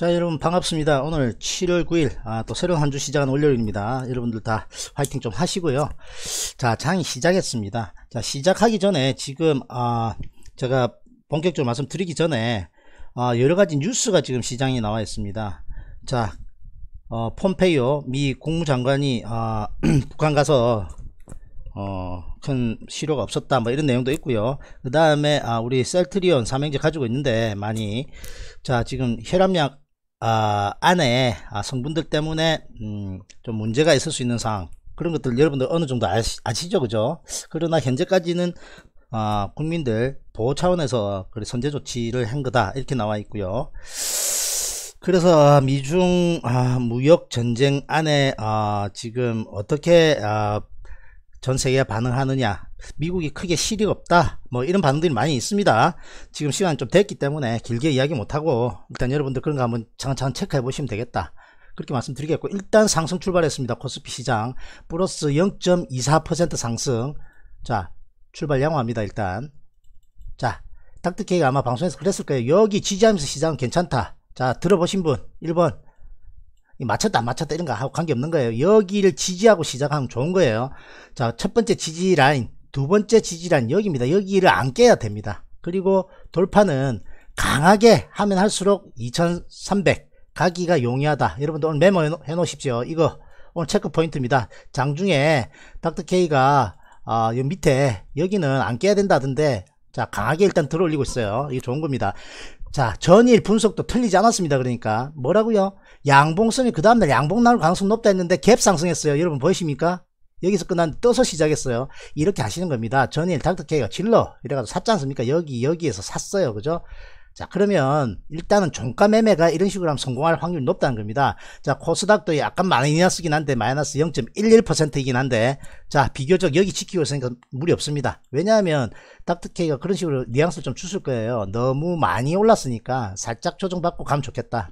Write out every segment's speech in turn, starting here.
자 여러분 반갑습니다 오늘 7월 9일 아, 또 새로운 한 주 시작한 월요일입니다 여러분들 다 화이팅 좀 하시고요 자 장이 시작했습니다 자 시작하기 전에 지금 아 제가 본격적으로 말씀드리기 전에 아, 여러가지 뉴스가 지금 시장에 나와 있습니다 자 어, 폼페이오 미 국무장관이 아, 북한 가서 어, 큰 실효가 없었다 뭐 이런 내용도 있고요 그 다음에 아, 우리 셀트리온 삼행제 가지고 있는데 많이 자 지금 혈압약 어, 안에 아, 성분들 때문에 음, 좀 문제가 있을 수 있는 상황 그런 것들 여러분들 어느 정도 아시, 죠 그죠 그러나 현재까지는 어, 국민들 보호 차원에서 그래, 선제 조치를 한 거다 이렇게 나와 있고요 그래서 미중 아, 무역 전쟁 안에 아, 지금 어떻게 아, 전 세계가 반응하느냐 미국이 크게 실이 없다 뭐 이런 반응들이 많이 있습니다 지금 시간 좀 됐기 때문에 길게 이야기 못하고 일단 여러분들 그런 거 한번 잠깐 체크해 보시면 되겠다 그렇게 말씀드리겠고 일단 상승 출발했습니다 코스피 시장 플러스 0.24% 상승 자 출발 양호합니다 일단 자 닥터케이가 아마 방송에서 그랬을 거예요 여기 지지하면서 시장 괜찮다 자 들어보신 분 1번 맞췄다 안 맞췄다 이런 거하고 관계없는 거예요 여기를 지지하고 시작하면 좋은 거예요 자첫 번째 지지 라인 두 번째 지지 라인 여기입니다 여기를 안 깨야 됩니다 그리고 돌파는 강하게 하면 할수록 2300 가기가 용이하다 여러분들 오늘 메모해 놓으십시오 이거 오늘 체크 포인트입니다 장중에 닥터케이가 어, 아, 밑에 여기는 안 깨야 된다던데 자 강하게 일단 들어 올리고 있어요 이게 좋은 겁니다 자 전일 분석도 틀리지 않았습니다 그러니까 뭐라고요 양봉선이 그 다음날 양봉 나올 가능성 높다 했는데 갭 상승했어요 여러분 보이십니까 여기서 끝난 떠서 시작했어요 이렇게 하시는 겁니다 전일 닥터케이가 질러 이래가지고 샀지 않습니까 여기 여기에서 샀어요 그죠 자 그러면 일단은 종가 매매가 이런 식으로 하면 성공할 확률이 높다는 겁니다 자 코스닥도 약간 마이너스긴 한데 마이너스 0.11%이긴 한데 자 비교적 여기 지키고 있으니까 무리 없습니다 왜냐하면 닥터케이가 그런 식으로 뉘앙스를 좀 주실 거예요 너무 많이 올랐으니까 살짝 조정받고 가면 좋겠다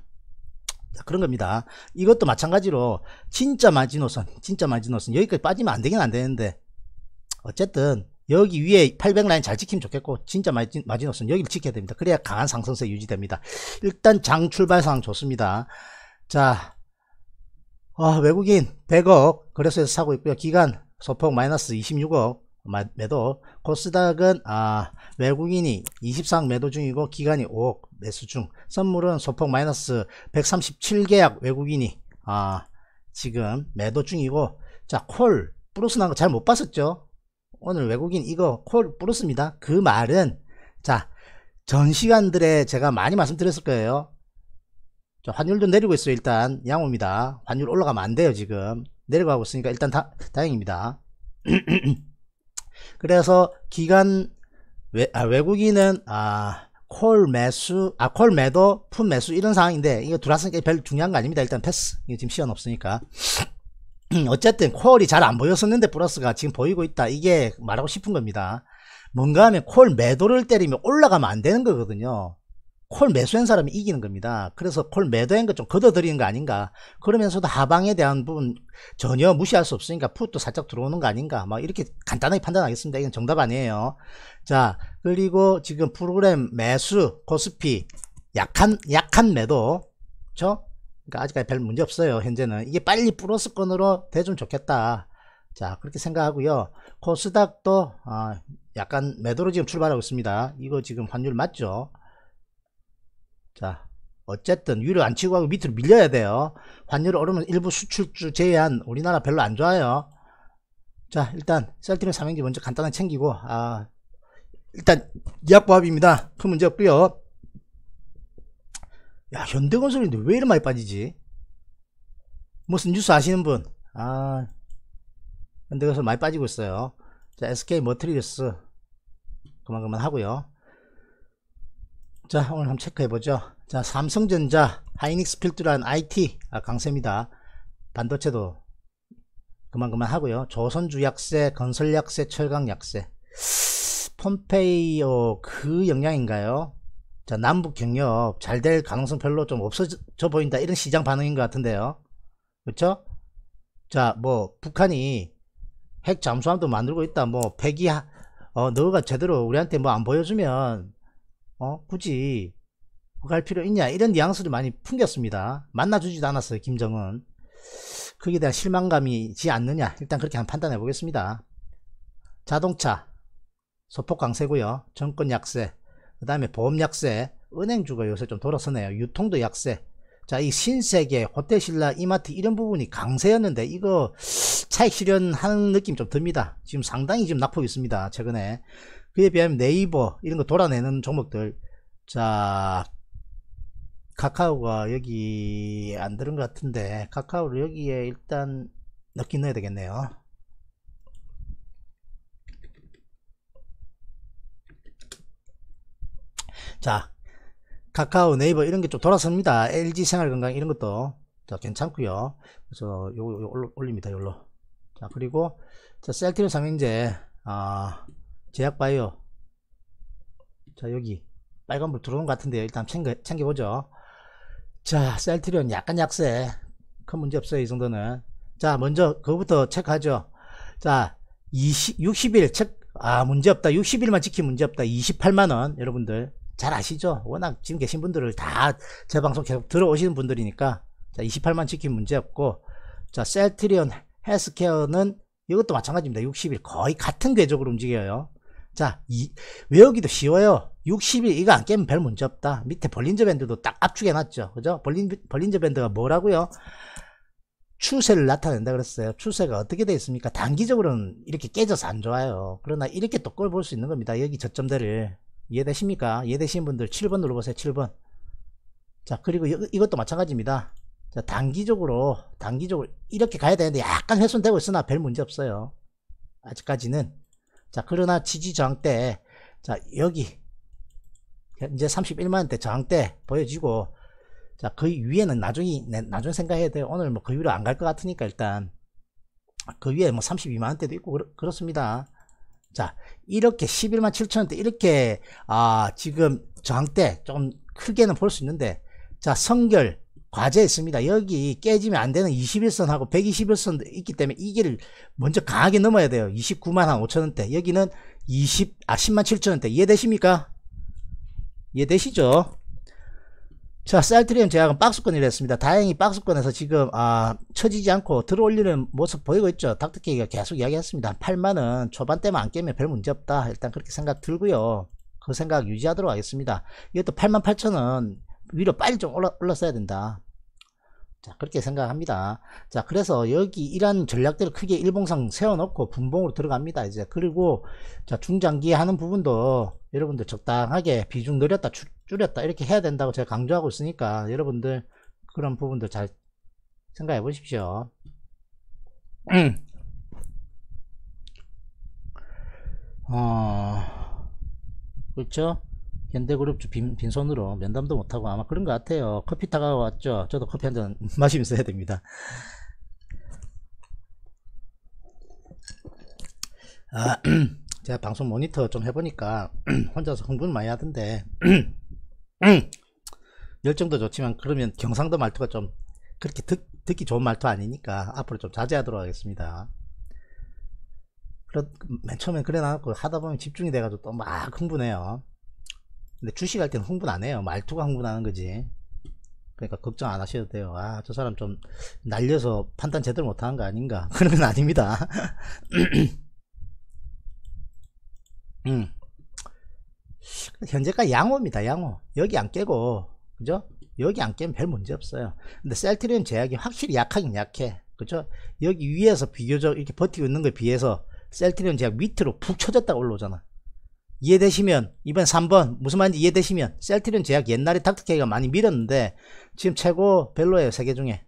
자, 그런 겁니다. 이것도 마찬가지로 진짜 마지노선, 진짜 마지노선 여기까지 빠지면 안 되긴 안 되는데 어쨌든 여기 위에 800라인 잘 지키면 좋겠고 진짜 마진, 마지노선 여기를 지켜야 됩니다. 그래야 강한 상승세 유지됩니다. 일단 장 출발 상 좋습니다. 자 어, 외국인 100억 그래서 사고 있고요. 기간 소폭 마이너스 26억 매도 코스닥은 아, 외국인이 23 매도 중이고 기간이 5억 매수 중 선물은 소폭 마이너스 137계약 외국인이 아, 지금 매도 중이고 자콜 플러스 난거잘 못 봤었죠 오늘 외국인 이거 콜부릅습니다그 말은 자, 전 시간들에 제가 많이 말씀드렸을 거예요. 자, 환율도 내리고 있어요. 일단 양호입니다. 환율 올라가면 안 돼요. 지금 내려가고 있으니까 일단 다, 다행입니다. 그래서 기간 외, 아, 외국인은 아, 콜 매수, 아, 콜 매도, 품 매수 이런 상황인데 이거 들어왔으니까 별 중요한 거 아닙니다. 일단 패스. 이거 지금 시간 없으니까. 어쨌든 콜이 잘 안 보였었는데 플러스가 지금 보이고 있다 이게 말하고 싶은 겁니다 뭔가 하면 콜 매도를 때리면 올라가면 안 되는 거거든요 콜 매수한 사람이 이기는 겁니다 그래서 콜 매도한 것좀 걷어들이는 거 아닌가 그러면서도 하방에 대한 부분 전혀 무시할 수 없으니까 풋도 살짝 들어오는 거 아닌가 막 이렇게 간단하게 판단하겠습니다 이건 정답 아니에요 자 그리고 지금 프로그램 매수 코스피 약한 약한 매도 그렇죠 그러니까 아직까지 별 문제 없어요. 현재는 이게 빨리 플러스권으로 돼주면 좋겠다. 자 그렇게 생각하고요. 코스닥도 그 어, 아, 약간 매도로 지금 출발하고 있습니다. 이거 지금 환율 맞죠? 자 어쨌든 위로 안 치고 하고 밑으로 밀려야 돼요. 환율 오르면 일부 수출주 제외한 우리나라 별로 안 좋아요. 자 일단 셀티는온 삼행지 먼저 간단하게 챙기고 아 일단 약보합입니다. 큰 문제 없고요. 야 현대건설인데 왜이렇게 많이 빠지지 무슨 뉴스 아시는 분? 아 현대건설 많이 빠지고 있어요 자 SK 머트리얼스 그만 그만 하고요 자 오늘 한번 체크해보죠 자 삼성전자 하이닉스필드란 IT 아, 강세입니다 반도체도 그만 그만 하고요 조선주 약세 건설 약세 철강 약세 폼페이오 그 영향인가요 자, 남북 경협 잘 될 가능성 별로 좀 없어져 보인다. 이런 시장 반응인 것 같은데요. 그렇죠 자, 뭐, 북한이 핵 잠수함도 만들고 있다. 뭐, 폐기, 어, 너가 제대로 우리한테 뭐 안 보여주면, 어, 굳이 갈 필요 있냐. 이런 뉘앙스를 많이 풍겼습니다. 만나주지도 않았어요. 김정은. 거기에 대한 실망감이지 않느냐. 일단 그렇게 한 판단해 보겠습니다. 자동차. 소폭 강세고요 정권 약세. 그 다음에 보험약세 은행주가 요새 좀 돌아서네요 유통도 약세 자 이 신세계 호텔신라 이마트 이런 부분이 강세였는데 이거 차익 실현하는 느낌 좀 듭니다 지금 상당히 지금 낙폭이 있습니다 최근에 그에 비하면 네이버 이런 거 돌아내는 종목들 자 카카오가 여기 안 들은 것 같은데 카카오를 여기에 일단 넣긴 넣어야 되겠네요 자 카카오 네이버 이런 게 좀 돌아섭니다 LG 생활건강 이런 것도 괜찮고요 그래서 요요 올립니다 요걸로 자 그리고 자 셀트리온 상인제 아 제약바이오 자 여기 빨간불 들어온 것 같은데요 일단 챙겨, 챙겨보죠 자 셀트리온 약간 약세 큰 문제 없어요 이 정도는 자 먼저 그거부터 체크하죠 자 20, 60일 체크 아, 문제없다. 60일만 지키면 문제없다. 28만원, 여러분들. 잘 아시죠? 워낙 지금 계신 분들을 다 제 방송 계속 들어오시는 분들이니까 자 28만 치킨 문제없고 자 셀트리온 헬스케어는 이것도 마찬가지입니다. 60일 거의 같은 궤적으로 움직여요. 자 이, 외우기도 쉬워요. 60일 이거 안 깨면 별 문제 없다. 밑에 벌린저 밴드도 딱 압축해 놨죠. 그죠? 벌린, 벌린저 밴드가 뭐라고요? 추세를 나타낸다 그랬어요. 추세가 어떻게 되어 있습니까? 단기적으로는 이렇게 깨져서 안 좋아요. 그러나 이렇게 또꼴볼수 있는 겁니다. 여기 저점대를 이해되십니까? 이해되신 분들 7번 눌러보세요. 7번. 자, 그리고 이것도 마찬가지입니다. 자, 단기적으로, 단기적으로 이렇게 가야 되는데 약간 훼손되고 있으나 별 문제 없어요. 아직까지는. 자, 그러나 지지 저항 때, 자, 여기, 이제 31만원대 저항 때 보여지고, 자, 그 위에는 나중에, 네, 나중에 생각해야 돼요. 오늘 뭐 그 위로 안 갈 것 같으니까 일단, 그 위에 뭐 32만원대도 있고, 그렇, 그렇습니다. 자 이렇게 11만 7천원대 이렇게 아 지금 저항대 좀 크게는 볼 수 있는데 자 성결 과제 있습니다 여기 깨지면 안되는 21선하고 121선도 있기 때문에 이 길을 먼저 강하게 넘어야 돼요 29만 한 5천원대 여기는 20, 아 10만 7천원대 이해되십니까? 이해되시죠? 자, 셀트리온 제약은 박스권이라 했습니다. 다행히 박스권에서 지금, 아, 처지지 않고 들어올리는 모습 보이고 있죠. 닥터케이가 계속 이야기했습니다. 8만은 초반대만 안 깨면 별 문제 없다. 일단 그렇게 생각 들고요. 그 생각 유지하도록 하겠습니다. 이것도 8만 8천은 위로 빨리 좀 올라, 올랐어야 된다. 자, 그렇게 생각합니다. 자, 그래서 여기 이런 전략대로 크게 일봉상 세워놓고 분봉으로 들어갑니다. 이제. 그리고, 자, 중장기 하는 부분도 여러분들 적당하게 비중 늘렸다, 줄, 줄였다 이렇게 해야 된다고 제가 강조하고 있으니까 여러분들 그런 부분들 잘 생각해 보십시오 음. 어, 그렇죠 현대그룹 빈, 빈손으로 면담도 못하고 아마 그런 것 같아요 커피 타가 왔죠 저도 커피 한잔 마시면서 해야 됩니다 아, 제가 방송 모니터 좀 해보니까 혼자서 흥분 많이 하던데 음. 열정도 좋지만 그러면 경상도 말투가 좀 그렇게 듣, 듣기 좋은 말투 아니니까 앞으로 좀 자제하도록 하겠습니다. 맨 처음엔 그래 놔놓고 하다 보면 집중이 돼가지고 또 막 흥분해요. 근데 주식할 때는 흥분 안 해요. 말투가 흥분하는 거지. 그러니까 걱정 안 하셔도 돼요. 아, 저 사람 좀 날려서 판단 제대로 못하는 거 아닌가. 그런 건 아닙니다. 음. 현재까지 양호입니다 양호 여기 안 깨고 그죠 여기 안 깨면 별 문제 없어요 근데 셀트리온 제약이 확실히 약하긴 약해 그죠 여기 위에서 비교적 이렇게 버티고 있는 거에 비해서 셀트리온 제약 밑으로 푹 쳐졌다가 올라오잖아 이해되시면 이번 3번 무슨 말인지 이해되시면 셀트리온 제약 옛날에 닥터케이가 많이 밀었는데 지금 최고 별로예요 세계 중에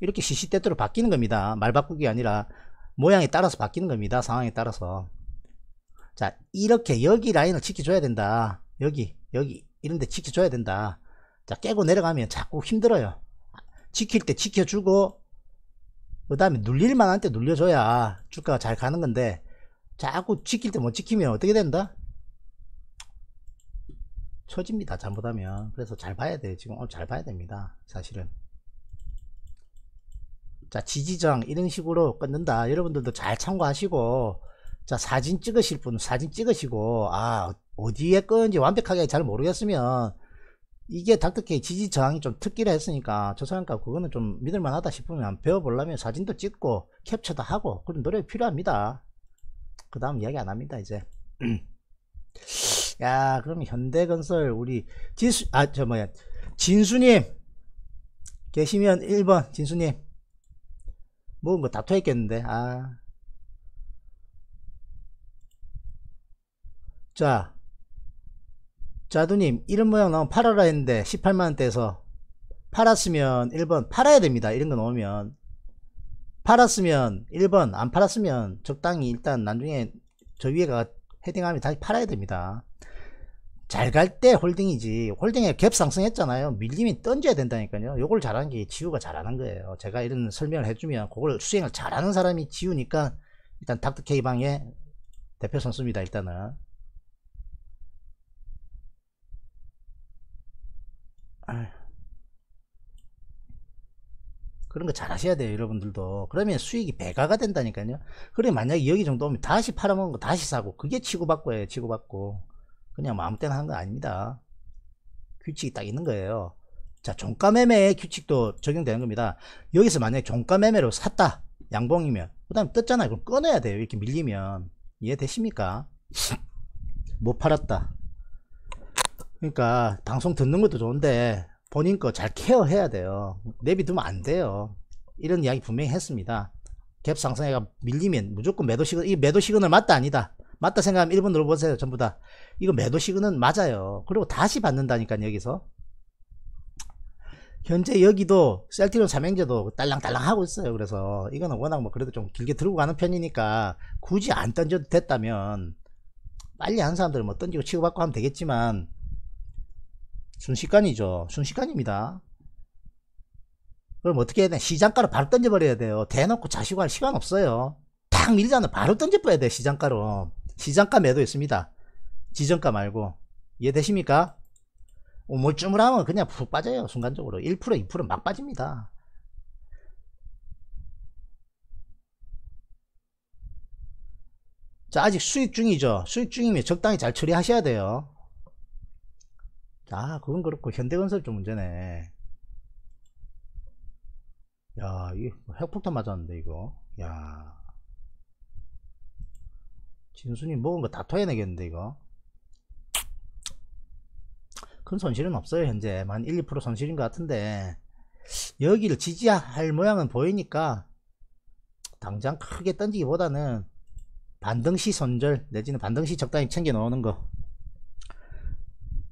이렇게 시시때때로 바뀌는 겁니다 말 바꾸기 아니라 모양에 따라서 바뀌는 겁니다 상황에 따라서 자 이렇게 여기 라인을 지켜줘야 된다 여기 여기 이런데 지켜줘야 된다 자 깨고 내려가면 자꾸 힘들어요 지킬 때 지켜주고 그 다음에 눌릴만 한때 눌려줘야 주가가 잘 가는 건데 자꾸 지킬 때 못 지키면 어떻게 된다 처집니다 잘못하면 그래서 잘 봐야 돼 지금 오늘 잘 봐야 됩니다 사실은 자 지지정 이런 식으로 끊는다 여러분들도 잘 참고하시고 자 사진 찍으실 분 사진 찍으시고 아 어디에 건지 완벽하게 잘 모르겠으면 이게 닥터케 지지 저항이 좀 특기라 했으니까 저 사람과 그거는 좀 믿을만 하다 싶으면 배워보려면 사진도 찍고 캡처도 하고 그런 노력이 필요합니다 그 다음 이야기 안 합니다 이제 야 그럼 현대건설 우리 진수 아 저 뭐야 진수님 계시면 1번 진수님 뭐, 뭐, 다 토했겠는데 아자 자두님 이런 모양 나오면 팔아라 했는데 18만원대에서 팔았으면 1번 팔아야 됩니다 이런 거 나오면 팔았으면 1번 안 팔았으면 적당히 일단 나중에 저 위에가 헤딩하면 다시 팔아야 됩니다 잘 갈 때 홀딩이지 홀딩에 갭 상승했잖아요 밀림이 던져야 된다니까요 요걸 잘한 게 지우가 잘하는 거예요 제가 이런 설명을 해주면 그걸 수행을 잘하는 사람이 지우니까 일단 닥터케이방의 대표 선수입니다 일단은 그런 거 잘하셔야 돼요 여러분들도 그러면 수익이 배가가 된다니까요 그래 만약에 여기 정도 오면 다시 팔아먹은 거 다시 사고 그게 치고받고예요 치고받고 그냥 마음 때나 하는 거 아닙니다 규칙이 딱 있는 거예요 자 종가 매매의 규칙도 적용되는 겁니다 여기서 만약에 종가 매매로 샀다 양봉이면 그 다음에 떴잖아요 그럼 꺼내야 돼요 이렇게 밀리면 이해되십니까 못 팔았다 그러니까 방송 듣는 것도 좋은데 본인 거 잘 케어해야 돼요. 내비두면 안 돼요. 이런 이야기 분명히 했습니다. 갭 상승해가 밀리면 무조건 매도 시그널, 이 매도 시그널 맞다 아니다. 맞다 생각하면 1번 눌러보세요. 전부 다. 이거 매도 시그널 맞아요. 그리고 다시 받는다니까 여기서. 현재 여기도 셀티론 삼행제도 딸랑딸랑 하고 있어요. 그래서 이거는 워낙 뭐 그래도 좀 길게 들고 가는 편이니까 굳이 안 던져도 됐다면 빨리 한 사람들 뭐 던지고 치고받고 하면 되겠지만 순식간이죠. 순식간입니다. 그럼 어떻게 해야 돼? 시장가로 바로 던져버려야 돼요. 대놓고 자시고 할 시간 없어요. 탁 밀잖아. 바로 던져버려야 돼, 시장가로. 시장가 매도 있습니다. 지정가 말고. 이해되십니까? 오물쭈물하면 그냥 푹 빠져요. 순간적으로. 1% 2%막 빠집니다. 자, 아직 수익 중이죠. 수익 중이면 적당히 잘 처리하셔야 돼요. 아 그건 그렇고 현대건설 좀 문제네 야 이거 핵폭탄 맞았는데 이거 야 진순이 먹은 뭐, 거다 뭐 토해내겠는데 이거 큰 손실은 없어요 현재 만 1, 2% 손실인 것 같은데 여기를 지지할 모양은 보이니까 당장 크게 던지기보다는 반등시 손절 내지는 반등시 적당히 챙겨 넣는 거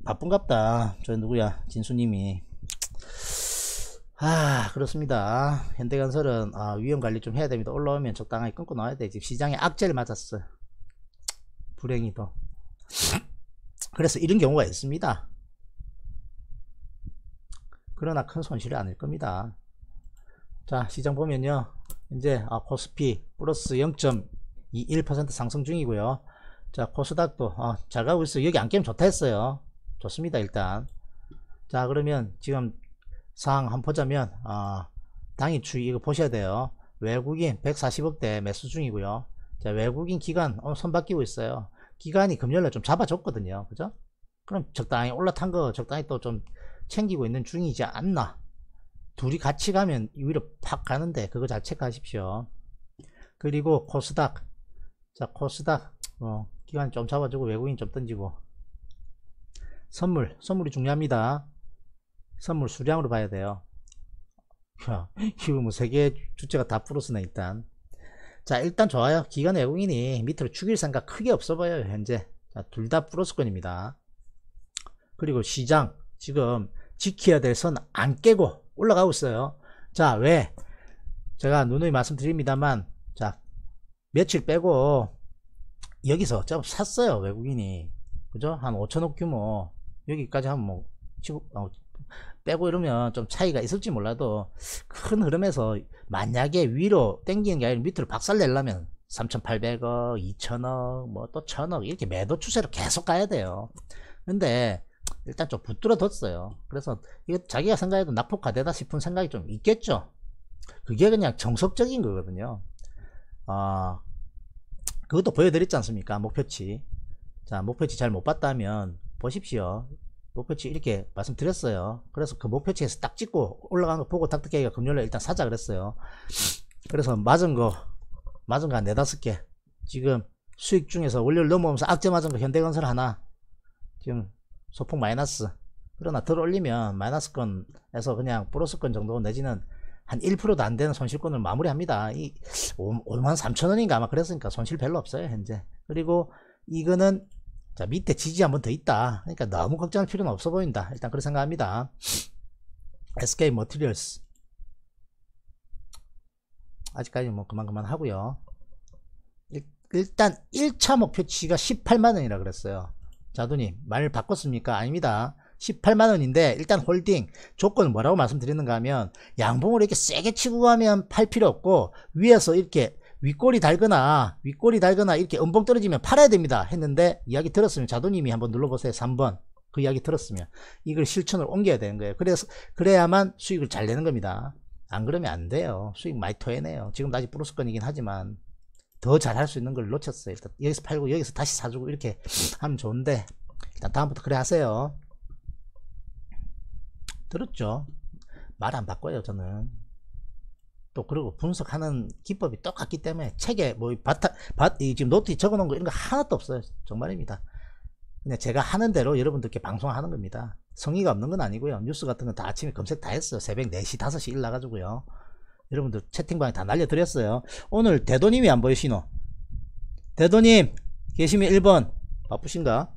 바쁜갑다. 저 누구야? 진수님이. 아 그렇습니다. 현대건설은 아, 위험관리 좀 해야 됩니다. 올라오면 적당하게 끊고 나와야 돼. 지금 시장에 악재를 맞았어요. 불행히도. 그래서 이런 경우가 있습니다. 그러나 큰 손실이 아닐 겁니다. 자 시장 보면요. 이제 아, 코스피 플러스 0.21% 상승 중이고요. 자 코스닥도 아, 잘 가고 있어요. 여기 안 깨면 좋다 했어요. 좋습니다 일단 자 그러면 지금 상황 한번 보자면 어, 당이 추이 이거 보셔야 돼요 외국인 140억대 매수 중이고요 자 외국인 기간 어, 손 바뀌고 있어요 기간이 금요일날 좀 잡아줬거든요 그죠 그럼 적당히 올라탄 거 적당히 또 좀 챙기고 있는 중이지 않나 둘이 같이 가면 위로 팍 가는데 그거 잘 체크하십시오 그리고 코스닥 자 코스닥 어, 기간 좀 잡아주고 외국인 좀 던지고 선물, 선물이 중요합니다. 선물 수량으로 봐야 돼요. 야, 이거 뭐세계의 주체가 다 플러스네, 일단. 자, 일단 좋아요. 기관 외국인이 밑으로 죽일 생각 크게 없어 보여요, 현재. 자, 둘다 플러스권입니다. 그리고 시장, 지금 지켜야 될 선 안 깨고 올라가고 있어요. 자, 왜? 제가 누누이 말씀드립니다만, 자, 며칠 빼고, 여기서 샀어요, 외국인이. 그죠? 한 5천억 규모. 여기까지 하면 뭐 치고 어, 빼고 이러면 좀 차이가 있을지 몰라도 큰 흐름에서 만약에 위로 땡기는 게 아니라 밑으로 박살 내려면 3,800억, 2,000억, 뭐 또 1,000억 이렇게 매도 추세로 계속 가야 돼요. 근데 일단 좀 붙들어뒀어요. 그래서 이거 자기가 생각해도 낙폭화되다 싶은 생각이 좀 있겠죠. 그게 그냥 정석적인 거거든요. 아 어, 그것도 보여드렸지 않습니까? 목표치. 자 목표치 잘 못 봤다면 보십시오. 목표치 이렇게 말씀드렸어요. 그래서 그 목표치에서 딱 찍고 올라간 거 보고 닥터케이가 금요일에 일단 사자 그랬어요. 그래서 맞은 거, 맞은 거한 네다섯 개. 지금 수익 중에서 원료를 넘어오면서 악재 맞은 거 현대건설 하나. 지금 소폭 마이너스. 그러나 덜 올리면 마이너스권에서 그냥 플러스권 정도 내지는 한 1%도 안 되는 손실권을 마무리합니다. 이 5만 3천 원인가 아마 그랬으니까 손실 별로 없어요, 현재. 그리고 이거는 자 밑에 지지 한번 더 있다 그러니까 너무 걱정할 필요는 없어 보인다 일단 그렇게 생각합니다 SK 머티리얼스 아직까지 뭐 그만 그만 하고요 일단 1차 목표치가 18만원이라 그랬어요 자두님 말 바꿨습니까? 아닙니다 18만원인데 일단 홀딩 조건은 뭐라고 말씀드리는가 하면 양봉을 이렇게 세게 치고 가면 팔 필요 없고 위에서 이렇게 윗골이 달거나 윗골이 달거나 이렇게 음봉 떨어지면 팔아야 됩니다 했는데 이야기 들었으면 자도님이 한번 눌러보세요 3번 그 이야기 들었으면 이걸 실천을 옮겨야 되는 거예요 그래서 그래야만 수익을 잘 내는 겁니다 안 그러면 안 돼요 수익 많이 토해내요 지금 아직 브로스건이긴 하지만 더 잘할 수 있는 걸 놓쳤어요 일단 여기서 팔고 여기서 다시 사주고 이렇게 하면 좋은데 일단 다음부터 그래 하세요 들었죠 말 안 바꿔요 저는 또 그리고 분석하는 기법이 똑같기 때문에 책에 뭐 바타 바, 이 지금 노트에 적어놓은 거 이런 거 하나도 없어요 정말입니다 그냥 제가 하는 대로 여러분들께 방송하는 겁니다 성의가 없는 건 아니고요 뉴스 같은 건 다 아침에 검색 다 했어요 새벽 4시 5시 일나가지고요 여러분들 채팅방에 다 날려드렸어요 오늘 대도님이 안 보이시노 대도님 계시면 1번 바쁘신가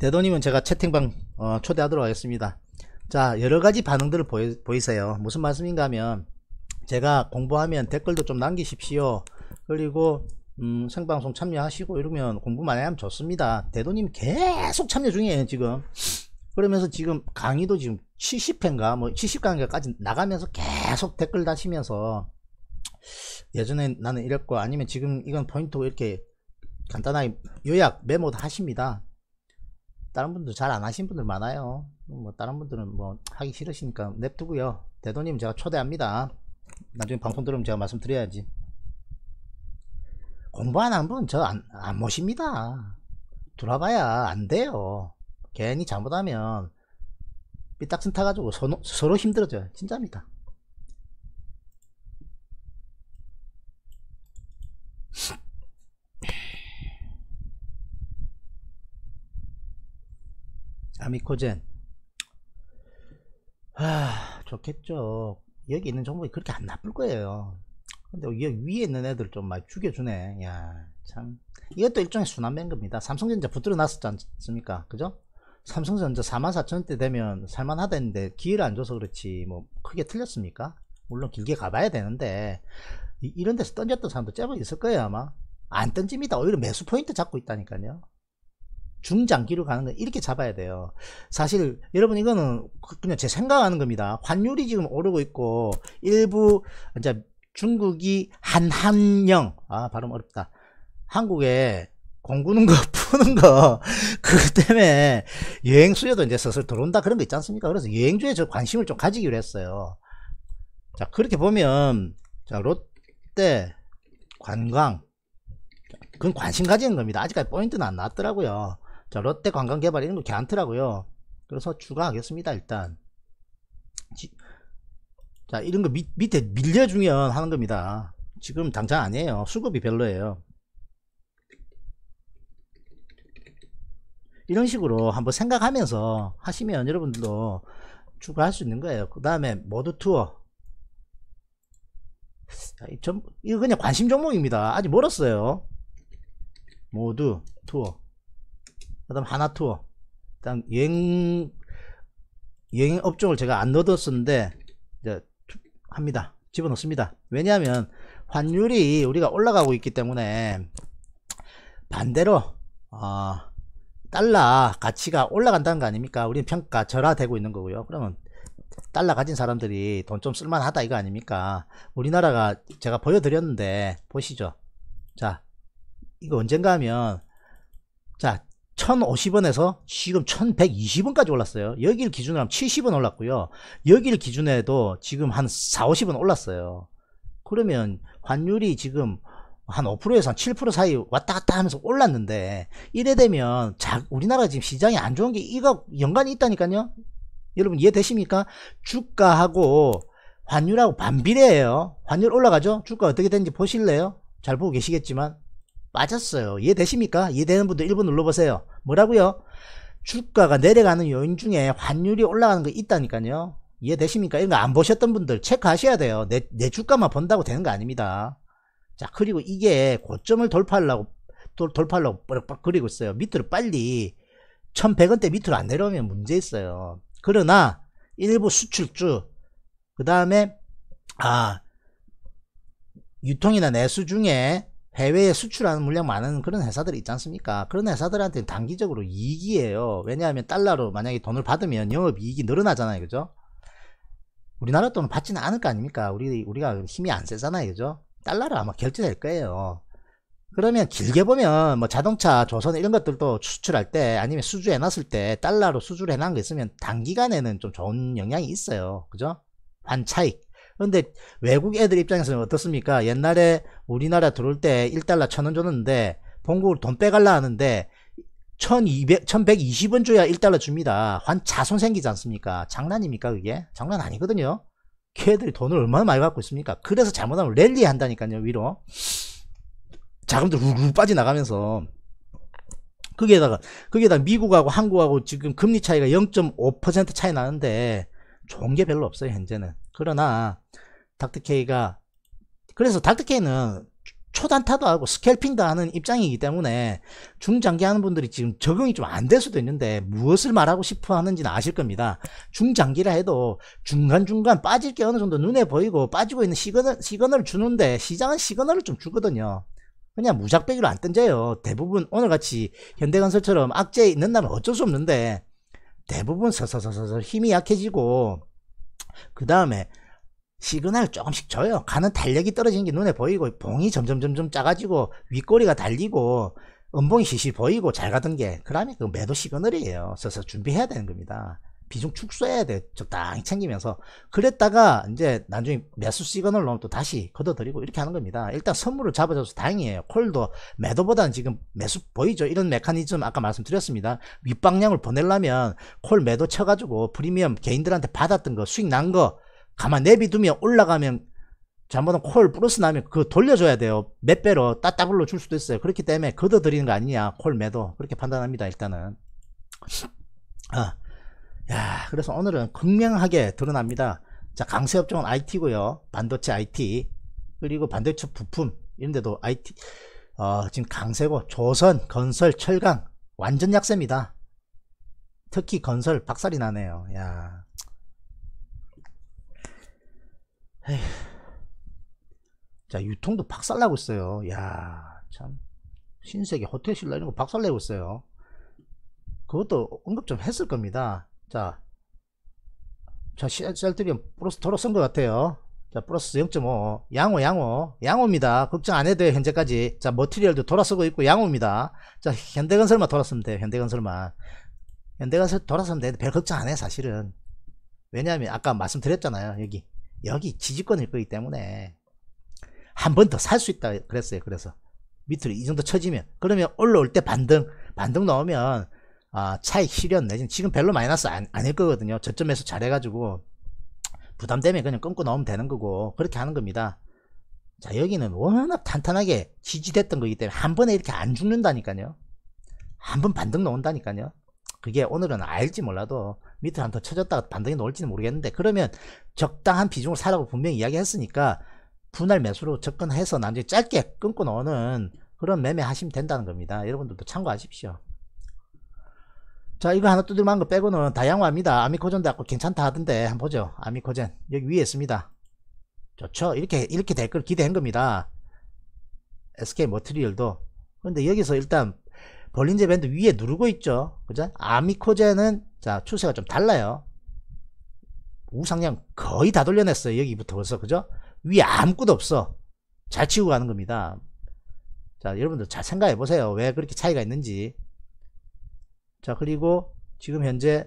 대도님은 제가 채팅방 어, 초대하도록 하겠습니다. 자 여러가지 반응들을 보이, 보이세요. 무슨 말씀인가 하면 제가 공부하면 댓글도 좀 남기십시오. 그리고 음, 생방송 참여하시고 이러면 공부 많이 하면 좋습니다. 대도님 계속 참여 중이에요 지금. 그러면서 지금 강의도 지금 70회인가 뭐 70강의까지 나가면서 계속 댓글 다시면서 예전에 나는 이랬고 아니면 지금 이건 포인트 이렇게 간단하게 요약 메모도 하십니다. 다른 분들 잘 안 하신 분들 많아요 뭐 다른 분들은 뭐 하기 싫으시니까 냅두고요 대도님 제가 초대합니다 나중에 방송 들으면 제가 말씀드려야지 공부 안 한분저안 안 모십니다 돌아봐야 안 돼요 괜히 잘못하면 삐딱선 타가지고 서로, 서로 힘들어져요 진짜입니다 아미코젠 아 좋겠죠 여기 있는 종목이 그렇게 안 나쁠 거예요 근데 여기 위에 있는 애들 좀 많이 죽여주네 야참 이것도 일종의 순환급입니다 삼성전자 붙들어 놨었지 않습니까 그죠 삼성전자 4 4 0 0 0대 되면 살만하다 했는데 기회를 안 줘서 그렇지 뭐 크게 틀렸습니까 물론 길게 가봐야 되는데 이, 런 데서 던졌던 사람도 제법 있을 거예요 아마 안 던집니다 오히려 매수 포인트 잡고 있다니까요 중장기로 가는 거 이렇게 잡아야 돼요 사실 여러분 이거는 그 그냥 제 생각하는 겁니다 환율이 지금 오르고 있고 일부 이제 중국이 한한령 아 발음 어렵다 한국에 공구는 거 푸는 거 그것 때문에 여행 수요도 이제 슬슬 들어온다 그런 거 있지 않습니까 그래서 여행주에 저 관심을 좀 가지기로 했어요 자 그렇게 보면 자 롯데 관광 그건 관심 가지는 겁니다 아직까지 포인트는 안났더라고요 자 롯데 관광개발이 런거괜찮더라고요 그래서 추가하겠습니다 일단 지, 자 이런 거 밑, 밑에 밀려주면 하는 겁니다 지금 당장 아니에요 수급이 별로예요 이런 식으로 한번 생각하면서 하시면 여러분들도 추가할 수 있는 거예요 그 다음에 모드 투어 자, 이 점, 이거 그냥 관심 종목입니다 아직 멀었어요 모두 투어 그 다음 하나투어 일단 여행 여행 업종을 제가 안 넣었었는데 이제 합니다 집어넣습니다 왜냐하면 환율이 우리가 올라가고 있기 때문에 반대로 어, 달러 가치가 올라간다는 거 아닙니까 우리는 평가 절하되고 있는 거고요 그러면 달러 가진 사람들이 돈 좀 쓸만하다 이거 아닙니까 우리나라가 제가 보여드렸는데 보시죠 자 이거 언젠가 하면 자 1,050원에서 지금 1,120원까지 올랐어요. 여기를 기준으로 하면 70원 올랐고요. 여기를 기준해도 지금 한 4, 50원 올랐어요. 그러면 환율이 지금 한 5%에서 한 7% 사이 왔다 갔다 하면서 올랐는데 이래 되면 자, 우리나라 지금 시장이 안 좋은 게 이거 연관이 있다니까요. 여러분 이해되십니까? 주가하고 환율하고 반비례예요. 환율 올라가죠? 주가 어떻게 되는지 보실래요? 잘 보고 계시겠지만 빠졌어요. 이해되십니까? 이해되는 분들 1번 눌러보세요. 뭐라고요? 주가가 내려가는 요인 중에 환율이 올라가는 거 있다니까요. 이해되십니까? 이런 거 안 보셨던 분들 체크하셔야 돼요. 내, 내 주가만 본다고 되는 거 아닙니다. 자, 그리고 이게 고점을 돌파하려고, 돌, 돌파하려고 빡빡 그리고 있어요. 밑으로 빨리 1100원대 밑으로 안 내려오면 문제 있어요. 그러나 일부 수출주, 그 다음에, 아, 유통이나 내수 중에 해외에 수출하는 물량 많은 그런 회사들이 있지 않습니까? 그런 회사들한테는 단기적으로 이익이에요. 왜냐하면 달러로 만약에 돈을 받으면 영업이익이 늘어나잖아요. 그죠? 우리나라 돈은 받지는 않을 거 아닙니까? 우리, 우리가 힘이 안 세잖아요. 그죠? 달러로 아마 결제될 거예요. 그러면 길게 보면 뭐 자동차, 조선 이런 것들도 수출할 때 아니면 수주해 놨을 때 달러로 수주를 해 놓은 거 있으면 단기간에는 좀 좋은 영향이 있어요. 그죠? 반차익 그런데 외국 애들 입장에서는 어떻습니까? 옛날에 우리나라 들어올 때 1달러 천원 줬는데 본국으로 돈 빼갈라 하는데 1200, 1120원 줘야 1달러 줍니다. 환 자손 생기지 않습니까? 장난입니까 그게? 장난 아니거든요. 걔들이 돈을 얼마나 많이 갖고 있습니까? 그래서 잘못하면 랠리 한다니까요 위로. 자금들 우르르 빠져나가면서 거기에다가 거기에다가 미국하고 한국하고 지금 금리 차이가 0.5% 차이 나는데 좋은 게 별로 없어요 현재는 그러나 닥터케이가 그래서 닥터케이는 초단타도 하고 스캘핑도 하는 입장이기 때문에 중장기 하는 분들이 지금 적용이 좀 안 될 수도 있는데 무엇을 말하고 싶어 하는지는 아실 겁니다. 중장기라 해도 중간중간 빠질 게 어느 정도 눈에 보이고 빠지고 있는 시그널, 시그널을 주는데 시장은 시그널을 좀 주거든요. 그냥 무작배기로 안 던져요. 대부분 오늘같이 현대건설처럼 악재 있는 날은 어쩔 수 없는데 대부분 서서서서 힘이 약해지고 그 다음에 시그널 조금씩 줘요. 가는 탄력이 떨어지는 게 눈에 보이고 봉이 점점 점점 작아지고 윗꼬리가 달리고 음봉이 시시 보이고 잘 가던 게 그러면 그 매도 시그널이에요. 그래서 준비해야 되는 겁니다. 비중 축소해야 돼. 적당히 챙기면서. 그랬다가 이제 나중에 매수 시그널 넣으면 또 다시 걷어들이고 이렇게 하는 겁니다. 일단 선물을 잡아줘서 다행이에요. 콜도 매도보다는 지금 매수 보이죠? 이런 메커니즘 아까 말씀드렸습니다. 윗방향을 보내려면 콜 매도 쳐가지고 프리미엄 개인들한테 받았던 거 수익 난거 가만 내비두면 올라가면 잘못하면 콜 플러스 나면 그 돌려줘야 돼요. 몇 배로 따따블로 줄 수도 있어요. 그렇기 때문에 걷어들이는 거 아니냐. 콜 매도. 그렇게 판단합니다. 일단은. 아, 야, 그래서 오늘은 극명하게 드러납니다. 자, 강세업종은 IT고요. 반도체 IT. 그리고 반도체 부품. 이런 데도 IT. 어, 지금 강세고 조선, 건설, 철강. 완전 약세입니다. 특히 건설 박살이 나네요. 야. 자 유통도 박살나고 있어요 야 참 신세계 호텔신라 이런거 박살내고 있어요 그것도 언급 좀 했을 겁니다 자, 자 셀트리온 플러스 토로 쓴것 같아요 자 플러스 0.5 양호 양호 양호입니다 걱정 안해도 돼요 현재까지 자 머티리얼도 돌아서고 있고 양호입니다 자 현대건설만 돌아으면 돼요 현대건설만 현대건설 돌아서면 되는별 걱정 안해 사실은 왜냐하면 아까 말씀드렸잖아요 여기 여기 지지권일 거기 때문에 한 번 더 살 수 있다 그랬어요. 그래서 밑으로 이 정도 쳐지면 그러면 올라올 때 반등 반등 넣으면 아, 차익 실현 내지 지금 별로 마이너스 안, 아닐 거거든요. 저점에서 잘해가지고 부담되면 그냥 끊고 넣으면 되는 거고 그렇게 하는 겁니다. 자 여기는 워낙 탄탄하게 지지됐던 거기 때문에 한 번에 이렇게 안 죽는다니까요. 한 번 반등 넣은다니까요 그게 오늘은 알지 몰라도 밑으한번 쳐졌다가 반등이 나올지는 모르겠는데 그러면 적당한 비중을 사라고 분명히 이야기했으니까 분할 매수로 접근해서 나중에 짧게 끊고 넣는 그런 매매 하시면 된다는 겁니다. 여러분들도 참고하십시오. 자 이거 하나 두드 만거 빼고는 다양화합니다 아미코젠도 아고 괜찮다 하던데 한번 보죠. 아미코젠 여기 위에 있습니다. 좋죠? 이렇게 이렇게 될 걸 기대한 겁니다. SK 머트리얼도 근데 여기서 일단 벌린제 밴드 위에 누르고 있죠. 그죠? 아미코젠은 자 추세가 좀 달라요 우상향 거의 다 돌려냈어요 여기부터 벌써 그죠 위에 아무것도 없어 잘 치고 가는 겁니다 자 여러분들 잘 생각해 보세요 왜 그렇게 차이가 있는지 자 그리고 지금 현재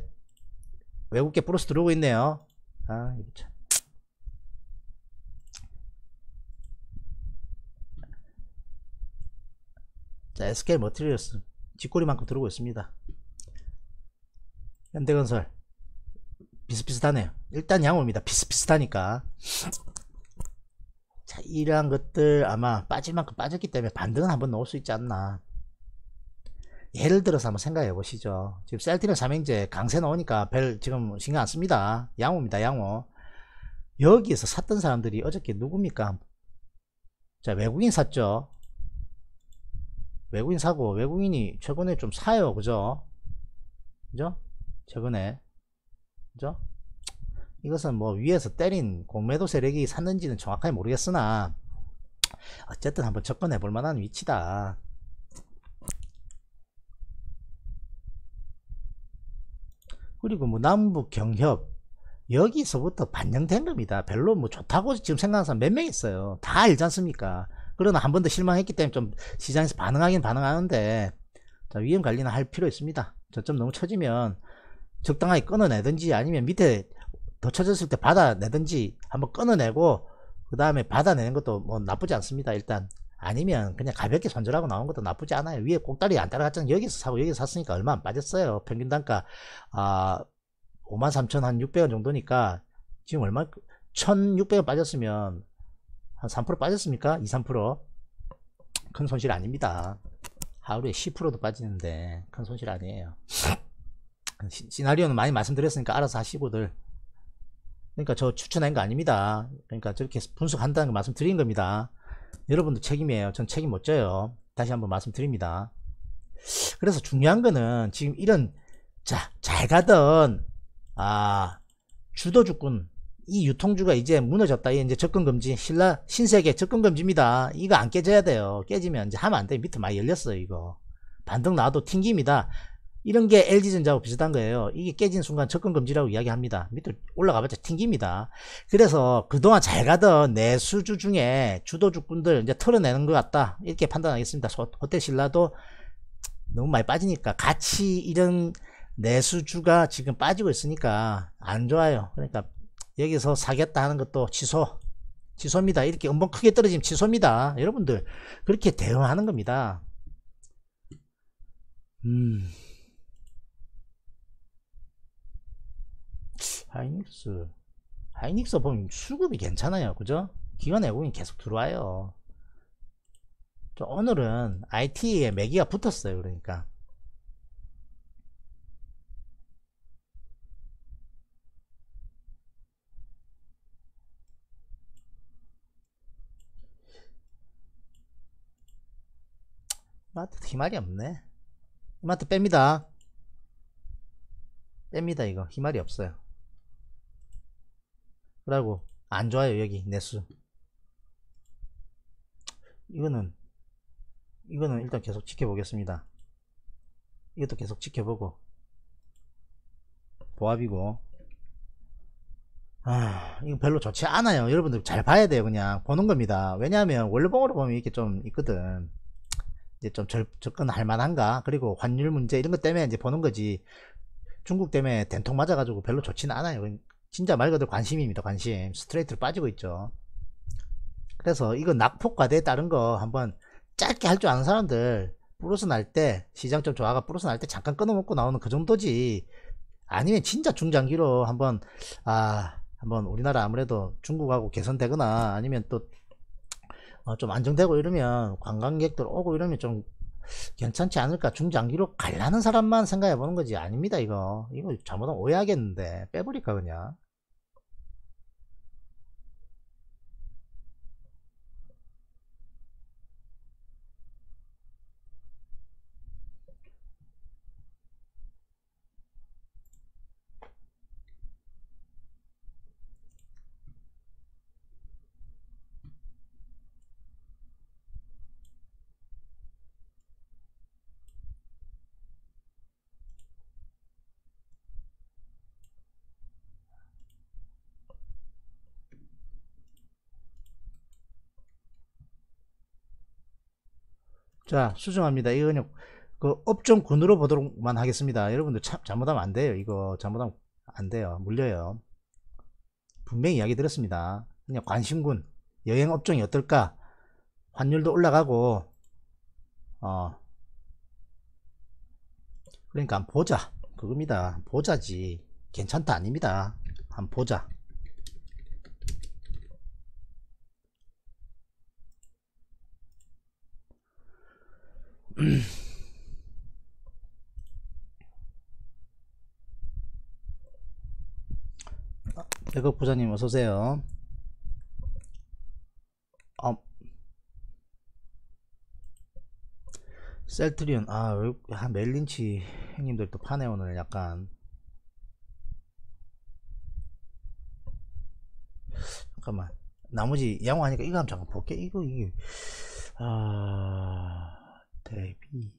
외국계 플러스 들어오고 있네요 아 이거 참 자, SK 머티리얼스 쥐꼬리만큼 들어오고 있습니다. 현대건설 비슷비슷하네요 일단 양호입니다 비슷비슷하니까 자 이러한 것들 아마 빠질 만큼 빠졌기 때문에 반등은 한번 넣을 수 있지 않나 예를 들어서 한번 생각해 보시죠 지금 셀티는 삼행제 강세 나오니까 별 지금 신경 안 씁니다 양호입니다 양호 여기에서 샀던 사람들이 어저께 누굽니까 자 외국인 샀죠 외국인 사고 외국인이 최근에 좀 사요 그죠 그죠 최근에 그죠? 이것은 뭐 위에서 때린 공매도 세력이 샀는지는 정확하게 모르겠으나 어쨌든 한번 접근해 볼 만한 위치다 그리고 뭐 남북 경협 여기서부터 반영된 겁니다 별로 뭐 좋다고 지금 생각하는 사람 몇 명 있어요 다 알지 않습니까 그러나 한 번 더 실망했기 때문에 좀 시장에서 반응하긴 반응하는데 자, 위험 관리는 할 필요 있습니다 저점 너무 처지면 적당하게 끊어내든지 아니면 밑에 더 쳐졌을 때 받아내든지 한번 끊어내고 그 다음에 받아내는 것도 뭐 나쁘지 않습니다 일단 아니면 그냥 가볍게 손절하고 나온 것도 나쁘지 않아요 위에 꼭다리 안 따라갔잖아요 여기서 사고 여기서 샀으니까 얼마 안 빠졌어요 평균 단가 아 53,600원 정도니까 지금 얼마 1,600원 빠졌으면 한 3% 빠졌습니까? 2, 3%큰 손실 아닙니다 하루에 10%도 빠지는데 큰 손실 아니에요 그 시나리오는 많이 말씀드렸으니까 알아서 하시고들 그러니까 저 추천한 거 아닙니다 그러니까 저렇게 분석한다는 거 말씀드린 겁니다 여러분도 책임이에요 전 책임 못 져요 다시 한번 말씀드립니다 그래서 중요한 거는 지금 이런 자, 잘 가던 아주도주군이 유통주가 이제 무너졌다. 이제 접근금지, 신라, 신세계 접근금지입니다. 이거 안 깨져야 돼요. 깨지면 이제 하면 안 돼. 밑에 많이 열렸어요, 이거. 반등 나와도 튕깁니다. 이런 게 LG전자하고 비슷한 거예요. 이게 깨진 순간 접근금지라고 이야기합니다. 밑으로 올라가봤자 튕깁니다. 그래서 그동안 잘 가던 내수주 중에 주도주꾼들 이제 털어내는 것 같다. 이렇게 판단하겠습니다. 호텔신라도 너무 많이 빠지니까 같이 이런 내수주가 지금 빠지고 있으니까 안 좋아요. 그러니까 여기서 사겠다 하는 것도 취소. 취소입니다. 이렇게 음봉 크게 떨어지면 취소입니다. 여러분들 그렇게 대응하는 겁니다. 음. 하이닉스 하이닉스 보면 수급이 괜찮아요 그죠? 기관 외국인 계속 들어와요 저 오늘은 IT에 매기가 붙었어요 그러니까 이 마트 희말이 없네 이 마트 뺍니다 뺍니다 이거 희말이 없어요 라고 안 좋아요 여기 내수 이거는 이거는 일단 계속 지켜보겠습니다 이것도 계속 지켜보고 보합이고 아 이거 별로 좋지 않아요 여러분들 잘 봐야 돼요 그냥 보는 겁니다 왜냐하면 원래봉으로 보면 이렇게 좀 있거든 이제 좀 절, 접근할 만한가 그리고 환율 문제 이런 것 때문에 이제 보는 거지 중국 때문에 된통 맞아가지고 별로 좋지는 않아요 진짜 말 그대로 관심입니다 관심 스트레이트로 빠지고 있죠 그래서 이거 낙폭과대에 따른 거 한번 짧게 할 줄 아는 사람들 플러스 날때 시장 좀좋아가 플러스 날때 잠깐 끊어먹고 나오는 그 정도지 아니면 진짜 중장기로 한번 아 한번 우리나라 아무래도 중국하고 개선되거나 아니면 또좀 어, 안정되고 이러면 관광객들 오고 이러면 좀 괜찮지 않을까 중장기로 갈라는 사람만 생각해 보는 거지 아닙니다 이거 이거 잘못하면 오해하겠는데 빼버릴까 그냥 자 수정합니다 이거는 그 업종군으로 보도록만 하겠습니다 여러분들 참 잘못하면 안 돼요 이거 잘못하면 안 돼요 물려요 분명히 이야기 드렸습니다 그냥 관심군 여행 업종이 어떨까 환율도 올라가고 어 그러니까 보자 그겁니다 보자지 괜찮다 아닙니다 한번 보자 백업 음. 부장님 어서오세요 아, 셀트리온 아, 아 멜린치 형님들 또 파네 오늘 약간 잠깐만 나머지 양호하니까 이거 한번 잠깐 볼게 이거 이게 아 대비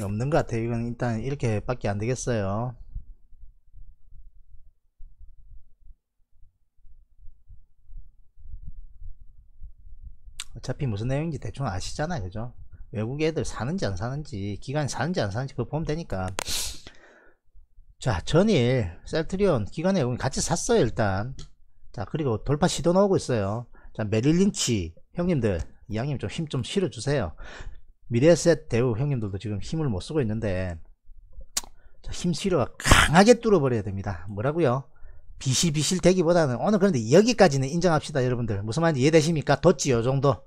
없는 것 같아요 이건 일단 이렇게 밖에 안 되겠어요 어차피 무슨 내용인지 대충 아시잖아요 그죠 외국 애들 사는지 안 사는지 기관 사는지 안 사는지 그거 보면 되니까 자 전일 셀트리온 기간에 같이 샀어요 일단 자 그리고 돌파 시도 나오고 있어요 자 메릴린치 형님들 이양님 좀 힘 좀 실어주세요 미래셋 대우 형님들도 지금 힘을 못 쓰고 있는데 자, 힘 실어가 강하게 뚫어버려야 됩니다 뭐라고요 비실비실 되기보다는 오늘 그런데 여기까지는 인정합시다 여러분들 무슨 말인지 이해되십니까 덧지 요정도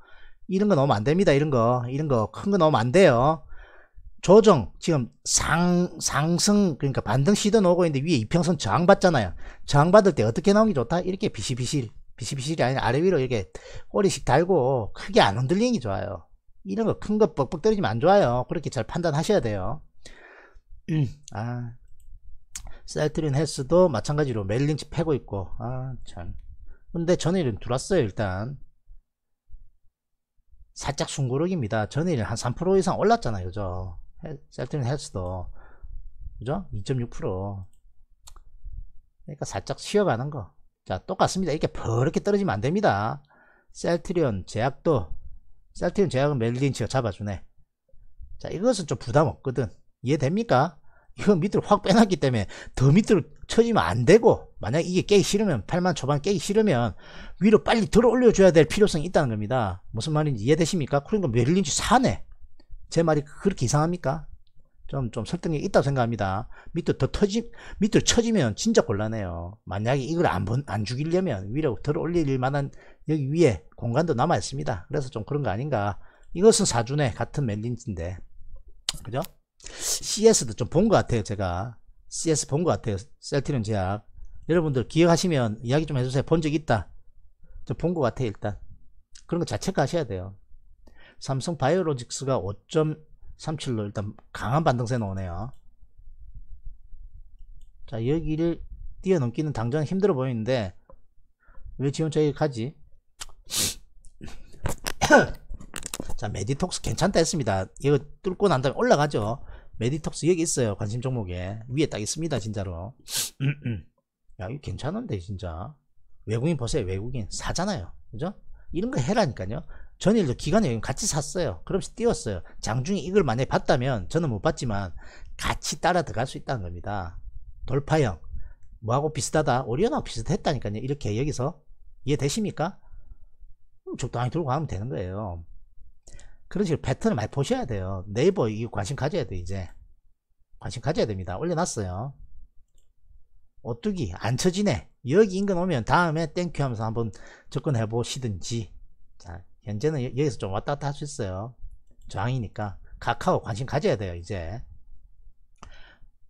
이런 거 너무 안 됩니다. 이런 거, 이런 거, 큰 거 너무 안 돼요. 조정, 지금 상, 상승, 그러니까 반등 시도 나오고 있는데 위에 이평선 저항 받잖아요. 저항 받을 때 어떻게 나오는 게 좋다? 이렇게 비실비실, 비실비실이 아니라 아래 위로 이렇게 꼬리씩 달고 크게 안 흔들리는 게 좋아요. 이런 거 큰 거 뻑뻑 떨어지면 안 좋아요. 그렇게 잘 판단하셔야 돼요. 음, 아. 셀트린 헬스도 마찬가지로 멜링치 패고 있고, 아, 참. 근데 전이은 들어왔어요, 일단. 살짝 숭구르기입니다. 전일 한 3% 이상 올랐잖아요. 그죠? 셀트린 헬스도. 그죠? 2.6%. 그러니까 살짝 쉬어가는 거. 자, 똑같습니다. 이렇게 버렇게 떨어지면 안 됩니다. 셀트리온 제약도, 셀트리온 제약은 멜린치가 잡아주네. 자, 이것은 좀 부담 없거든. 이해됩니까? 이건 밑으로 확 빼놨기 때문에 더 밑으로 쳐지면안 되고 만약 이게 깨기 싫으면 8만 초반 깨기 싫으면 위로 빨리 들어 올려줘야 될 필요성이 있다는 겁니다 무슨 말인지 이해되십니까? 코링니까 메릴린지 사네 제 말이 그렇게 이상합니까? 좀, 좀 설득력이 있다고 생각합니다. 밑으로 더 터지, 밑으로 쳐지면 진짜 곤란해요. 만약에 이걸 안, 번, 안 죽이려면 위로 들어 올릴 만한 여기 위에 공간도 남아있습니다. 그래서 좀 그런 거 아닌가. 이것은 사준에 같은 멜린지인데. 그죠? CS도 좀 본 것 같아요, 제가. CS 본 것 같아요. 셀티는 제약. 여러분들 기억하시면 이야기 좀 해주세요. 본 적 있다. 저 본 것 같아요, 일단. 그런 거자체크 하셔야 돼요. 삼성 바이오로직스가 5.37로 일단 강한 반등세 나오네요. 자, 여기를 뛰어넘기는 당장 힘들어 보이는데, 왜 지원자 여기 가지? 자, 메디톡스 괜찮다 했습니다. 이거 뚫고 난 다음에 올라가죠. 메디톡스 여기 있어요 관심 종목에 위에 딱 있습니다 진짜로 야 이거 괜찮은데 진짜 외국인 보세요 외국인 사잖아요 그죠 이런 거 해라니까요 전일도 기간에 같이 샀어요 그럼씩 띄웠어요 장중에 이걸 만약에 봤다면 저는 못 봤지만 같이 따라 들어갈 수 있다는 겁니다 돌파형 뭐하고 비슷하다 오리온하고 비슷했다니까요 이렇게 여기서 이해되십니까 음, 적당히 들고 가면 되는 거예요 그런 식으로 패턴을 많이 보셔야 돼요. 네이버 이 관심 가져야 돼 이제. 관심 가져야 됩니다. 올려놨어요. 오뚜기 안 쳐지네. 여기 인근 오면 다음에 땡큐 하면서 한번 접근해 보시든지. 자, 현재는 여기서 좀 왔다 갔다 할 수 있어요. 저항이니까 카카오 관심 가져야 돼요, 이제.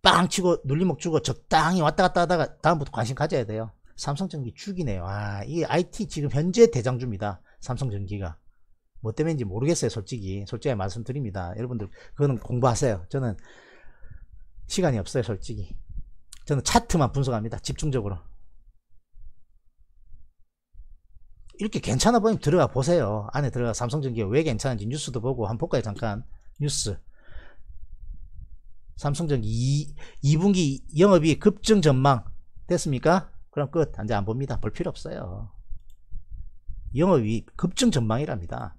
빵 치고 눌리목 주고 적당히 왔다 갔다 하다가 다음부터 관심 가져야 돼요. 삼성전기 죽이네요. 아, 이게 IT 지금 현재 대장주입니다. 삼성전기가. 뭐 때문인지 모르겠어요 솔직히 솔직히 말씀드립니다 여러분들 그거는 공부하세요 저는 시간이 없어요 솔직히 저는 차트만 분석합니다 집중적으로 이렇게 괜찮아 보이면 들어가 보세요 안에 들어가 삼성전기왜 괜찮은지 뉴스도 보고 한 볼까요 잠깐 뉴스 삼성전기 2, 2분기 영업이 급증 전망 됐습니까? 그럼 끝. 이제 안 봅니다. 볼 필요 없어요. 영업이 급증 전망이랍니다.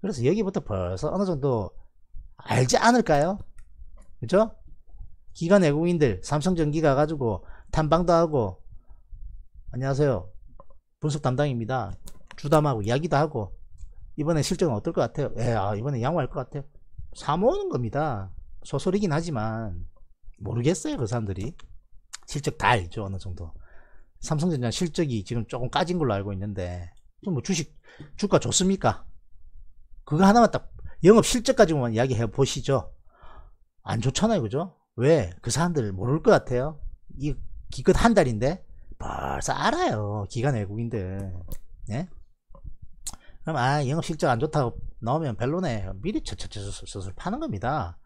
그래서 여기부터 벌써 어느 정도 알지 않을까요? 그죠? 기관 외국인들 삼성전기가 가지고 탐방도 하고 안녕하세요 분석 담당입니다 주담하고 이야기도 하고 이번에 실적은 어떨 것 같아요? 예, 아, 이번에 양호할 것 같아요 사모는 겁니다 소설이긴 하지만 모르겠어요 그 사람들이 실적 다 알죠 어느 정도 삼성전자 실적이 지금 조금 까진 걸로 알고 있는데 좀뭐 주식 주가 좋습니까? 그거 하나만 딱 영업 실적 가지고만 이야기해 보시죠. 안 좋잖아요, 그죠? 왜? 그 사람들 모를 것 같아요. 이 기껏 한 달인데 벌써 알아요. 기간 외국인들. 예? 그럼 아 영업 실적 안 좋다고 나오면 별로네. 미리 쳐쳐쳐서 파는 겁니다.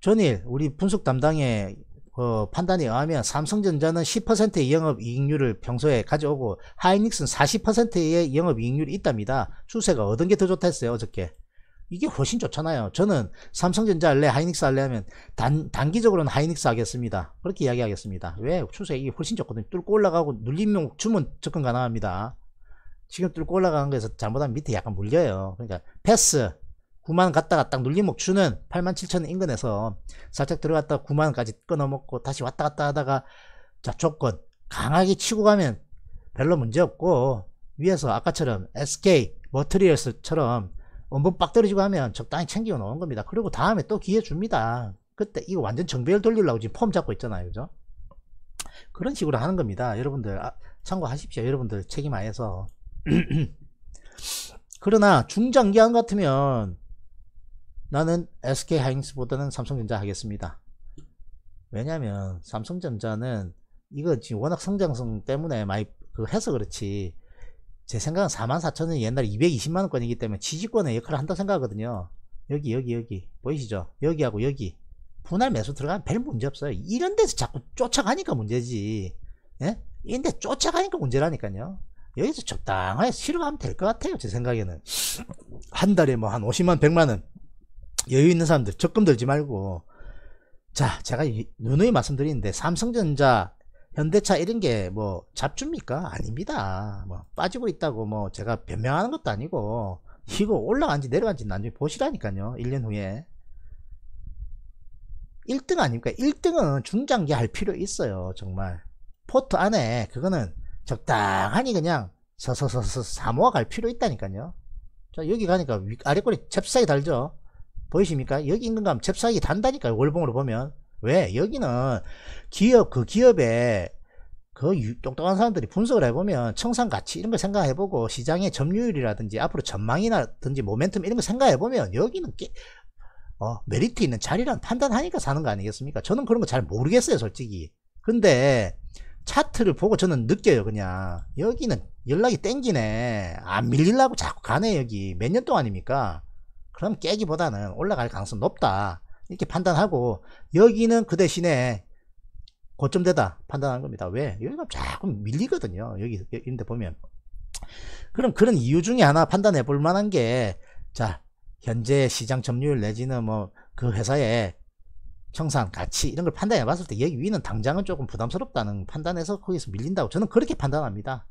전일 우리 분석 담당에 어, 판단에 의하면 삼성전자는 10%의 영업이익률을 평소에 가져오고 하이닉스는 40%의 영업이익률이 있답니다. 추세가 어떤 게 더 좋다 했어요 어저께. 이게 훨씬 좋잖아요. 저는 삼성전자 할래 하이닉스 할래 하면 단, 단기적으로는 하이닉스 하겠습니다. 그렇게 이야기하겠습니다. 왜? 추세 이게 훨씬 좋거든요. 뚫고 올라가고 눌림목 주문 접근 가능합니다. 지금 뚫고 올라가는 거에서 잘못하면 밑에 약간 물려요. 그러니까 패스 9만 갔다가 딱 눌림목 주는 8만 7천 인근에서 살짝 들어갔다가 9만까지 끊어먹고 다시 왔다 갔다 하다가 자 조건 강하게 치고 가면 별로 문제 없고 위에서 아까처럼 SK 머트리얼스처럼 원본 빡 떨어지고 하면 적당히 챙기고 나온 겁니다. 그리고 다음에 또 기회 줍니다. 그때 이거 완전 정배열 돌리려고 지금 폼 잡고 있잖아요. 그죠? 그런 식으로 하는 겁니다. 여러분들 아, 참고하십시오. 여러분들 책임 안에서 그러나 중장기한 같으면 나는 SK 하이닉스보다는 삼성전자 하겠습니다. 왜냐면 하 삼성전자는 이거 지금 워낙 성장성 때문에 많이 그 해서 그렇지 제 생각은 44,000원이 옛날에 220만원권이기 때문에 지지권의 역할을 한다고 생각하거든요. 여기 여기 여기 보이시죠? 여기하고 여기 분할 매수 들어가면 별 문제 없어요. 이런 데서 자꾸 쫓아가니까 문제지 예? 이런데 쫓아가니까 문제라니까요. 여기서 적당하게 실어하면될 것 같아요. 제 생각에는 한 달에 뭐 한 50만 100만원 여유 있는 사람들 적금 들지 말고 자 제가 누누이 말씀드리는데 삼성전자 현대차 이런 게 뭐 잡줍니까 아닙니다 뭐 빠지고 있다고 뭐 제가 변명하는 것도 아니고 이거 올라간지 내려간지 나중에 보시라니까요 1년 후에 1등 아닙니까 1등은 중장기 할 필요 있어요 정말 포트 안에 그거는 적당하니 그냥 서서서서 사모아 갈 필요 있다니까요 자 여기 가니까 아래 꼬리 잽싸게 달죠 보이십니까? 여기 임금감 잽싸기 단다니까요. 월봉으로 보면. 왜? 여기는 기업, 그 기업에 그 똑똑한 사람들이 분석을 해보면 청산 가치 이런 걸 생각해보고 시장의 점유율이라든지 앞으로 전망이라든지 모멘텀 이런 걸 생각해보면 여기는 깨, 어, 메리트 있는 자리란 판단하니까 사는 거 아니겠습니까? 저는 그런 거 잘 모르겠어요, 솔직히. 근데 차트를 보고 저는 느껴요, 그냥. 여기는 연락이 땡기네. 안 밀리려고 자꾸 가네, 여기. 몇 년 동안입니까? 그럼 깨기보다는 올라갈 가능성이 높다 이렇게 판단하고 여기는 그 대신에 고점되다 판단한 겁니다 왜 여기가 자꾸 밀리거든요 여기 있는데 보면 그럼 그런 이유 중에 하나 판단해 볼 만한 게 자 현재 시장 점유율 내지는 뭐 그 회사의 청산 가치 이런 걸 판단해 봤을 때 여기 위는 당장은 조금 부담스럽다는 판단에서 거기서 밀린다고 저는 그렇게 판단합니다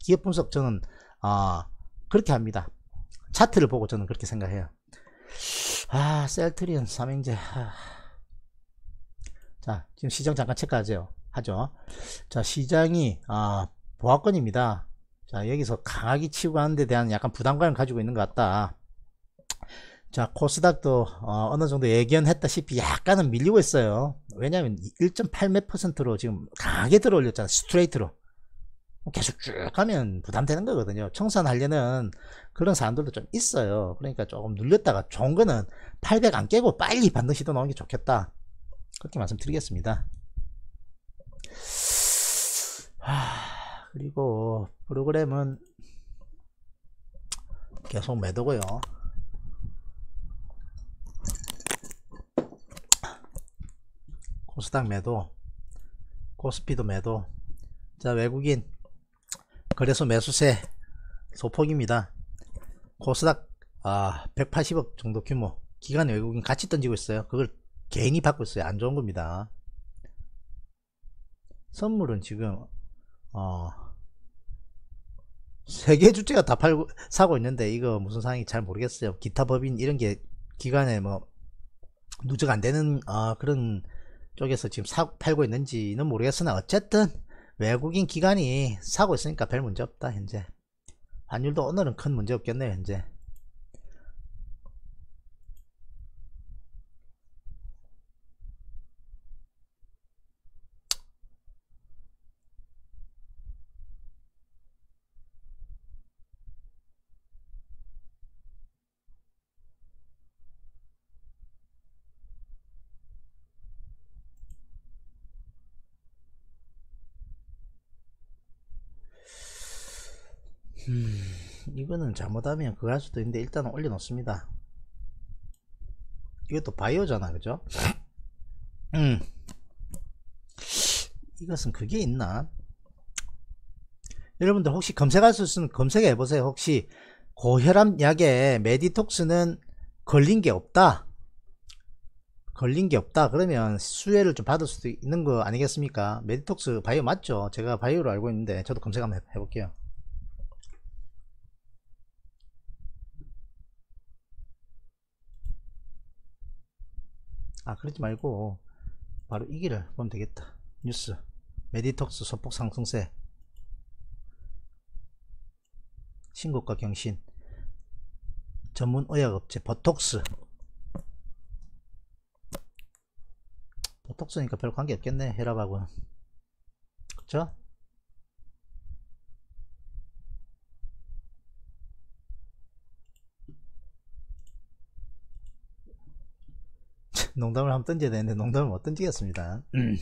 기업 분석 저는 어, 그렇게 합니다 차트를 보고 저는 그렇게 생각해요 아, 셀트리온 삼행제. 아. 자, 지금 시장 잠깐 체크하죠. 하죠. 자, 시장이 아, 보합권입니다. 자, 여기서 강하게 치고 가는 데 대한 약간 부담감을 가지고 있는 것 같다. 자, 코스닥도 어, 느 정도 예견했다시피 약간은 밀리고 있어요. 왜냐하면 1.8 몇 퍼센트로 지금 강하게 들어올렸잖아. 스트레이트로. 계속 쭉 가면 부담되는 거거든요. 청산하려는 그런 사람들도 좀 있어요. 그러니까 조금 눌렸다가 좋은 거는 800 안 깨고 빨리 반드시 더 나오는 게 좋겠다. 그렇게 말씀드리겠습니다. 하, 그리고 프로그램은 계속 매도고요. 코스닥 매도, 코스피도 매도. 자, 외국인 그래서 매수세 소폭입니다. 코스닥 아, 180억 정도 규모 기간 외국인 같이 던지고 있어요. 그걸 개인이 받고 있어요. 안 좋은 겁니다. 선물은 지금 어, 세계 주체가 다 팔고 사고 있는데 이거 무슨 상황인지 잘 모르겠어요. 기타 법인 이런 게 기간에 뭐 누적 안 되는 어, 그런 쪽에서 지금 사, 팔고 있는지는 모르겠으나 어쨌든 외국인 기관이 사고 있으니까 별 문제 없다 현재 환율도 오늘은 큰 문제 없겠네요 현재 이거는 잘못하면 그거 할 수도 있는데 일단 올려놓습니다 이것도 바이오잖아 그죠 음 이것은 그게 있나 여러분들 혹시 검색할 수 있으면 검색해 보세요 혹시 고혈압 약에 메디톡스는 걸린 게 없다 걸린 게 없다 그러면 수혜를 좀 받을 수도 있는 거 아니겠습니까 메디톡스 바이오 맞죠 제가 바이오로 알고 있는데 저도 검색 한번 해볼게요 아 그러지 말고 바로 이 길을 보면 되겠다 뉴스 메디톡스 소폭 상승세 신고가 경신 전문 의약업체 버톡스 버톡스니까 별 관계 없겠네 혈압하고는 그쵸? 농담을 한번 던져야 되는데 농담을 못 던지겠습니다 음.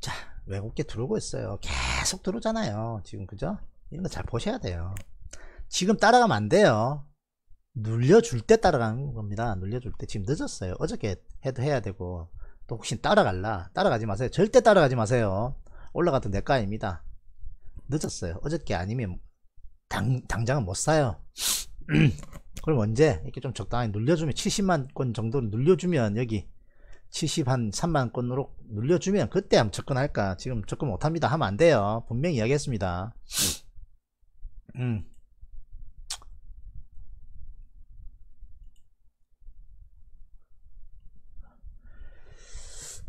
자 외국계 들어오고 있어요 계속 들어오잖아요 지금 그죠 이런 거 잘 보셔야 돼요 지금 따라가면 안 돼요 눌려줄 때 따라가는 겁니다 눌려줄 때 지금 늦었어요 어저께 해도 해야 되고 또 혹시 따라갈라 따라가지 마세요 절대 따라가지 마세요 올라가도 내과입니다 늦었어요 어저께 아니면 당, 당장은 못 사요 그럼 언제 이렇게 좀 적당히 눌려주면 70만 건 정도를 눌려주면 여기 70 한 3만 건으로 눌려주면 그때 한번 접근할까 지금 접근 못합니다 하면 안 돼요 분명히 이야기했습니다 음.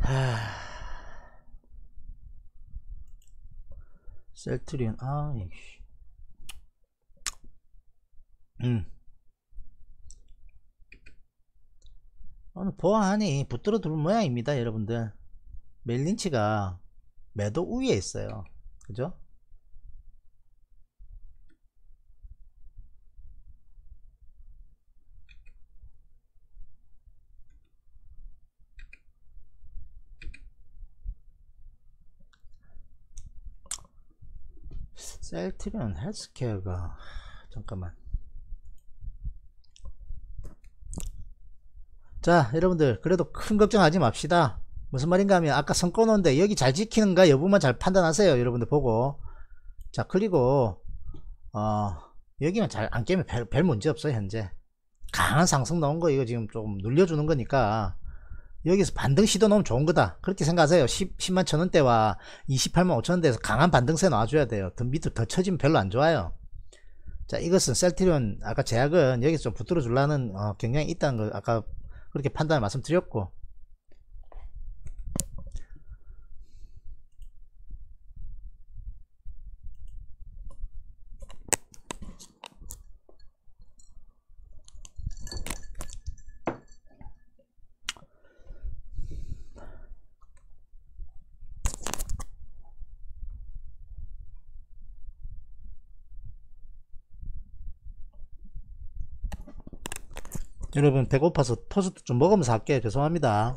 하... 셀트리온 아 음. 오늘 보안이 붙들어 둘 모양입니다 여러분들 멜린치가 매도 우위에 있어요 그죠 셀트리온 헬스케어가 잠깐만 자 여러분들 그래도 큰 걱정하지 맙시다 무슨 말인가 하면 아까 선거놓은데 여기 잘 지키는가 여부만 잘 판단하세요 여러분들 보고 자 그리고 어 여기만 잘 안 깨면 별, 별 문제 없어요 현재 강한 상승 나온 거 이거 지금 조금 눌려주는 거니까 여기서 반등 시도 너무 좋은 거다 그렇게 생각하세요 10, 10만 천원대와 28만 5천원대에서 강한 반등세 놔줘야 돼요 더 밑으로 더 쳐지면 별로 안 좋아요 자 이것은 셀트리온 아까 제약은 여기서 좀 붙들어 줄라는 어, 경향이 있다는 걸 아까 그렇게 판단을 말씀드렸고 여러분 배고파서 토스트 좀 먹으면서 할게요 죄송합니다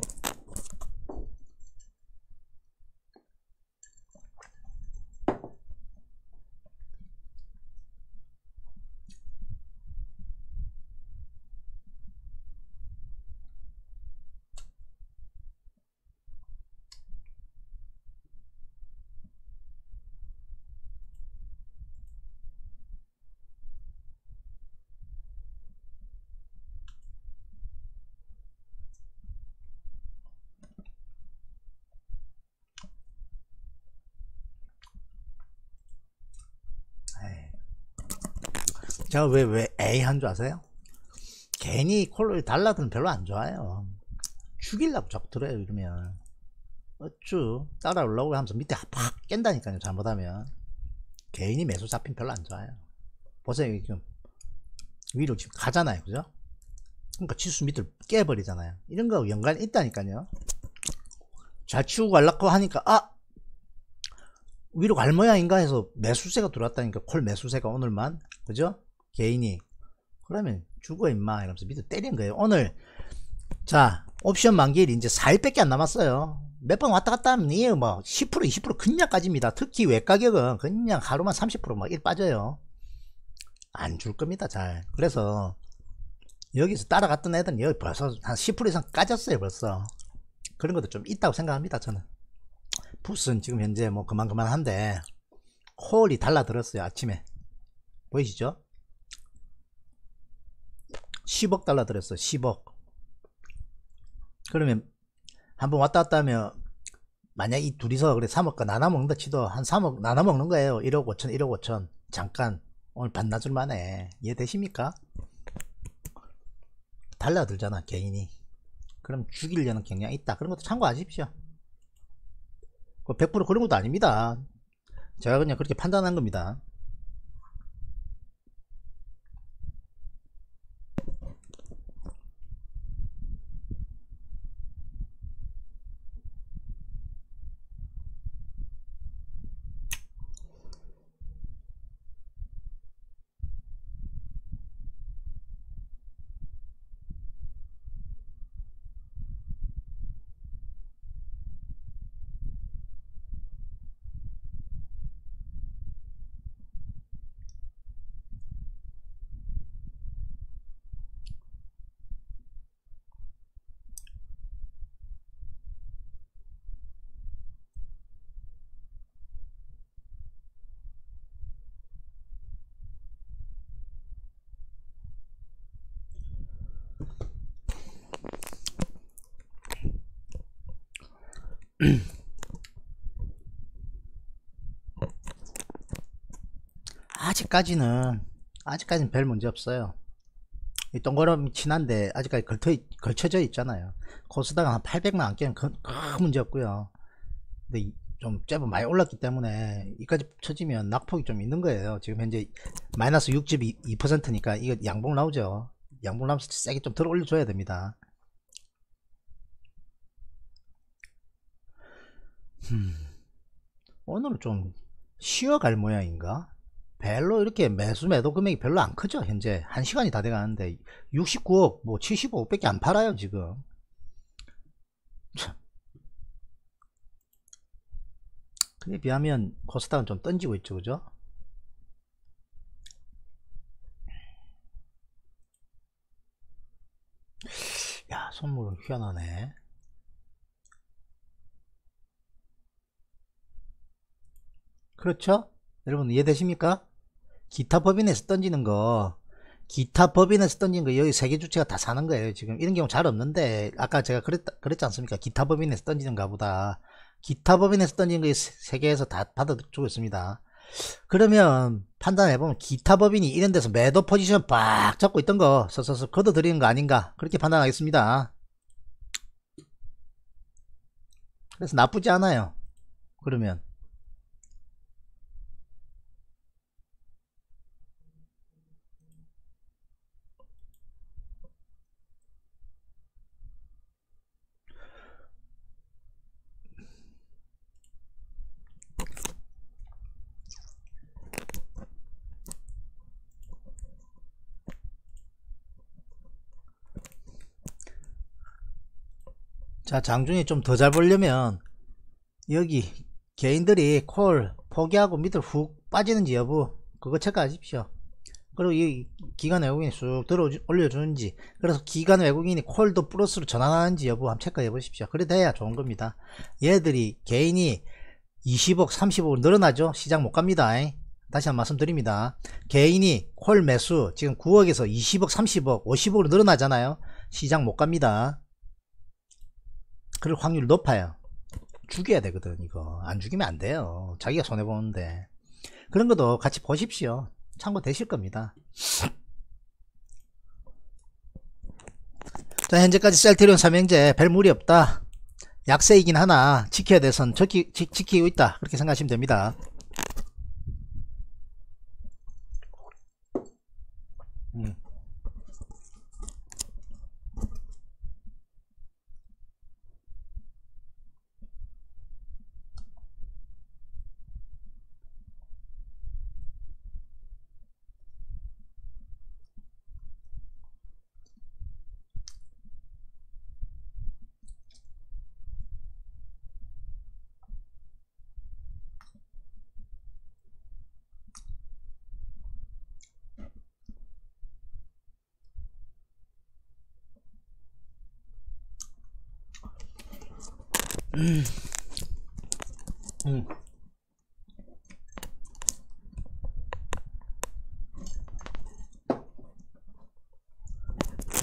제가 왜, 왜 A 한 줄 아세요? 괜히 콜로 달라드는 별로 안 좋아해요. 죽일라고 적 들어요, 이러면. 어쭈, 따라올라고 하면서 밑에 팍 깬다니까요, 잘못하면. 개인이 매수 잡힌 별로 안 좋아요. 보세요, 지금. 위로 지금 가잖아요, 그죠? 그러니까 지수 밑을 깨버리잖아요. 이런 거하고 연관이 있다니까요. 잘 치우고 갈라고 하니까, 아! 위로 갈 모양인가 해서 매수세가 들어왔다니까, 콜 매수세가 오늘만. 그죠? 개인이 그러면 죽어 임마 이러면서 밑에 때린 거예요 오늘 자 옵션 만기일이 이제 4일밖에 안 남았어요 몇 번 왔다 갔다 하면 이게 뭐10% 20% 그냥 까집니다 특히 외가격은 그냥 하루만 30%막 일 빠져요 안 줄 겁니다 잘 그래서 여기서 따라갔던 애들은 여기 벌써 한 10% 이상 까졌어요 벌써 그런 것도 좀 있다고 생각합니다 저는 푸스는 지금 현재 뭐 그만 그만한데 콜이 달라들었어요 아침에 보이시죠 10억 달러 들었어 10억 그러면 한번 왔다 갔다 하면 만약 이 둘이서 그래 3억과 나눠 먹는다 치도 한 3억 나눠 먹는 거예요 1억 5천 1억 5천 잠깐 오늘 반나절 만에 이해되십니까? 달라들잖아 개인이 그럼 죽이려는 경향이 있다 그런 것도 참고하십시오 100% 그 그런 것도 아닙니다 제가 그냥 그렇게 판단한 겁니다 아직까지는 아직까지는 별 문제 없어요 이 동그라미 친한데 아직까지 걸터, 걸쳐져 있잖아요 코스닥 한 800만 안 깨면 큰, 문제 없고요 근데 좀 제법 많이 올랐기 때문에 이까지 쳐지면 낙폭이 좀 있는 거예요 지금 현재 마이너스 6.2%니까 이거 양봉 나오죠 양봉 나오면서 세게 좀 들어 올려줘야 됩니다 음, 오늘은 좀 쉬어갈 모양인가 별로 이렇게 매수 매도 금액이 별로 안 크죠 현재 한 시간이 다 돼가는데 69억 뭐 75억밖에 안 팔아요 지금 그에 비하면 코스닥은 좀 던지고 있죠 그죠 야 선물은 희한하네 그렇죠 여러분 이해되십니까 기타 법인에서 던지는 거 기타 법인에서 던진 거 여기 세계 주체가 다 사는 거예요 지금 이런 경우 잘 없는데 아까 제가 그랬, 다 그랬지 않습니까 기타 법인에서 던지는가 보다 기타 법인에서 던진 거세계에서다 받아주고 있습니다 그러면 판단해보면 기타 법인이 이런 데서 매도 포지션 빡 잡고 있던 거 서서서 걷어들이는 거 아닌가 그렇게 판단하겠습니다 그래서 나쁘지 않아요 그러면 자장중에좀더잘 보려면 여기 개인들이 콜 포기하고 밑으로 훅 빠지는지 여부 그거 체크하십시오 그리고 이 기관 외국인이 쑥 들어 올려주는지 그래서 기관 외국인이 콜도 플러스로 전환하는지 여부 한번 체크해 보십시오 그래 돼야 좋은 겁니다 얘들이 개인이 20억 30억 늘어나죠 시장 못 갑니다 다시 한 번 말씀드립니다 개인이 콜 매수 지금 9억에서 20억 30억 50억으로 늘어나잖아요 시장 못 갑니다 그럴 확률 이 높아요 죽여야 되거든 이거 안 죽이면 안 돼요 자기가 손해보는데 그런 것도 같이 보십시오 참고 되실 겁니다 자 현재까지 셀트리온 삼형제 별 무리 없다 약세이긴 하나 지켜야 돼선 지키, 지키고 있다 그렇게 생각하시면 됩니다 음.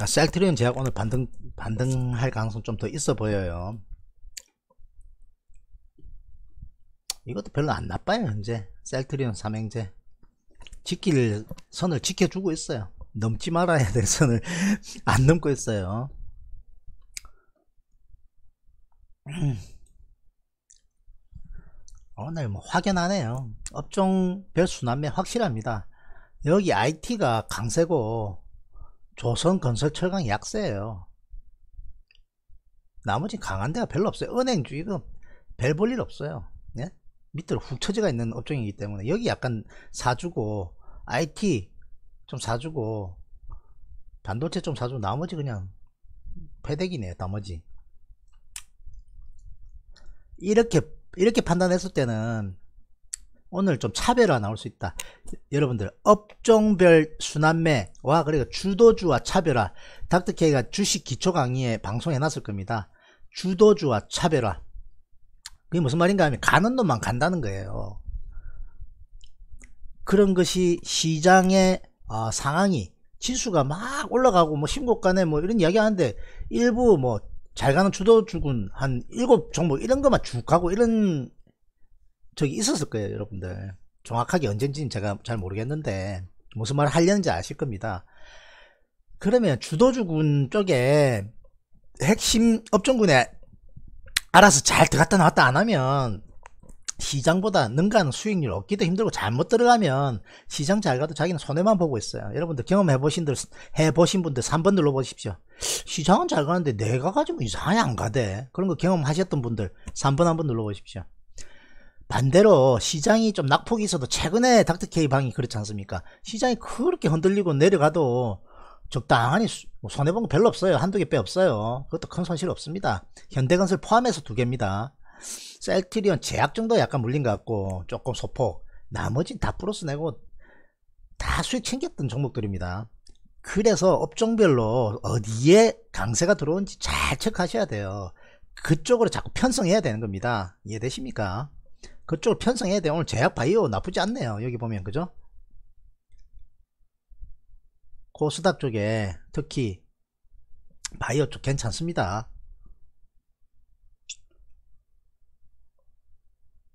아, 셀트리온 제약 오늘 반등 반등할 가능성 좀 더 있어 보여요. 이것도 별로 안 나빠요 현재 셀트리온 삼행제 지킬 선을 지켜주고 있어요. 넘지 말아야 될 선을 안 넘고 있어요. 오늘 음. 어, 뭐 확연하네요. 업종별 순환매 확실합니다. 여기 IT가 강세고 조선건설 철강 약세예요. 나머지 강한 데가 별로 없어요. 은행주 이거 별볼 일 없어요. 예? 밑으로 훅 처지가 있는 업종이기 때문에 여기 약간 사주고 IT 좀 사주고 반도체 좀 사주고 나머지 그냥 패대기네 요 나머지 이렇게 이렇게 판단했을 때는 오늘 좀 차별화 나올 수 있다. 여러분들 업종별 순환매와 그리고 주도주와 차별화 닥터케이가 주식 기초 강의에 방송해 놨을 겁니다. 주도주와 차별화 그게 무슨 말인가 하면 가는 놈만 간다는 거예요. 그런 것이 시장의 어, 상황이 지수가 막 올라가고 뭐 신고가네 뭐 이런 이야기 하는데 일부 뭐잘 가는 추도주군 한 일곱 종목 이런 것만 쭉 가고 이런 적이 있었을 거예요 여러분들 정확하게 언젠지는 제가 잘 모르겠는데 무슨 말을 하려는지 아실 겁니다 그러면 주도주군 쪽에 핵심 업종군에 알아서 잘 들어갔다 나왔다 안 하면 시장보다 능가하는 수익률 얻기도 힘들고 잘못 들어가면 시장 잘 가도 자기는 손해만 보고 있어요. 여러분들 경험해 보신들 해 보신 분들 3번 눌러 보십시오. 시장은 잘 가는데 내가 가지고 이상하게 안 가대. 그런 거 경험하셨던 분들 3번 한번 눌러 보십시오. 반대로 시장이 좀 낙폭이 있어도 최근에 닥터케이 방이 그렇지 않습니까? 시장이 그렇게 흔들리고 내려가도 적당하니 뭐 손해본 거 별로 없어요. 한두 개 빼 없어요. 그것도 큰 손실 없습니다. 현대건설 포함해서 두 개입니다. 셀트리온 제약 정도 약간 물린 것 같고 조금 소폭 나머진 다 플러스 내고 다 수익 챙겼던 종목들입니다 그래서 업종별로 어디에 강세가 들어온지 잘 체크하셔야 돼요 그쪽으로 자꾸 편성해야 되는 겁니다 이해되십니까 그쪽으로 편성해야 돼요 오늘 제약바이오 나쁘지 않네요 여기 보면 그죠 코스닥 쪽에 특히 바이오 쪽 괜찮습니다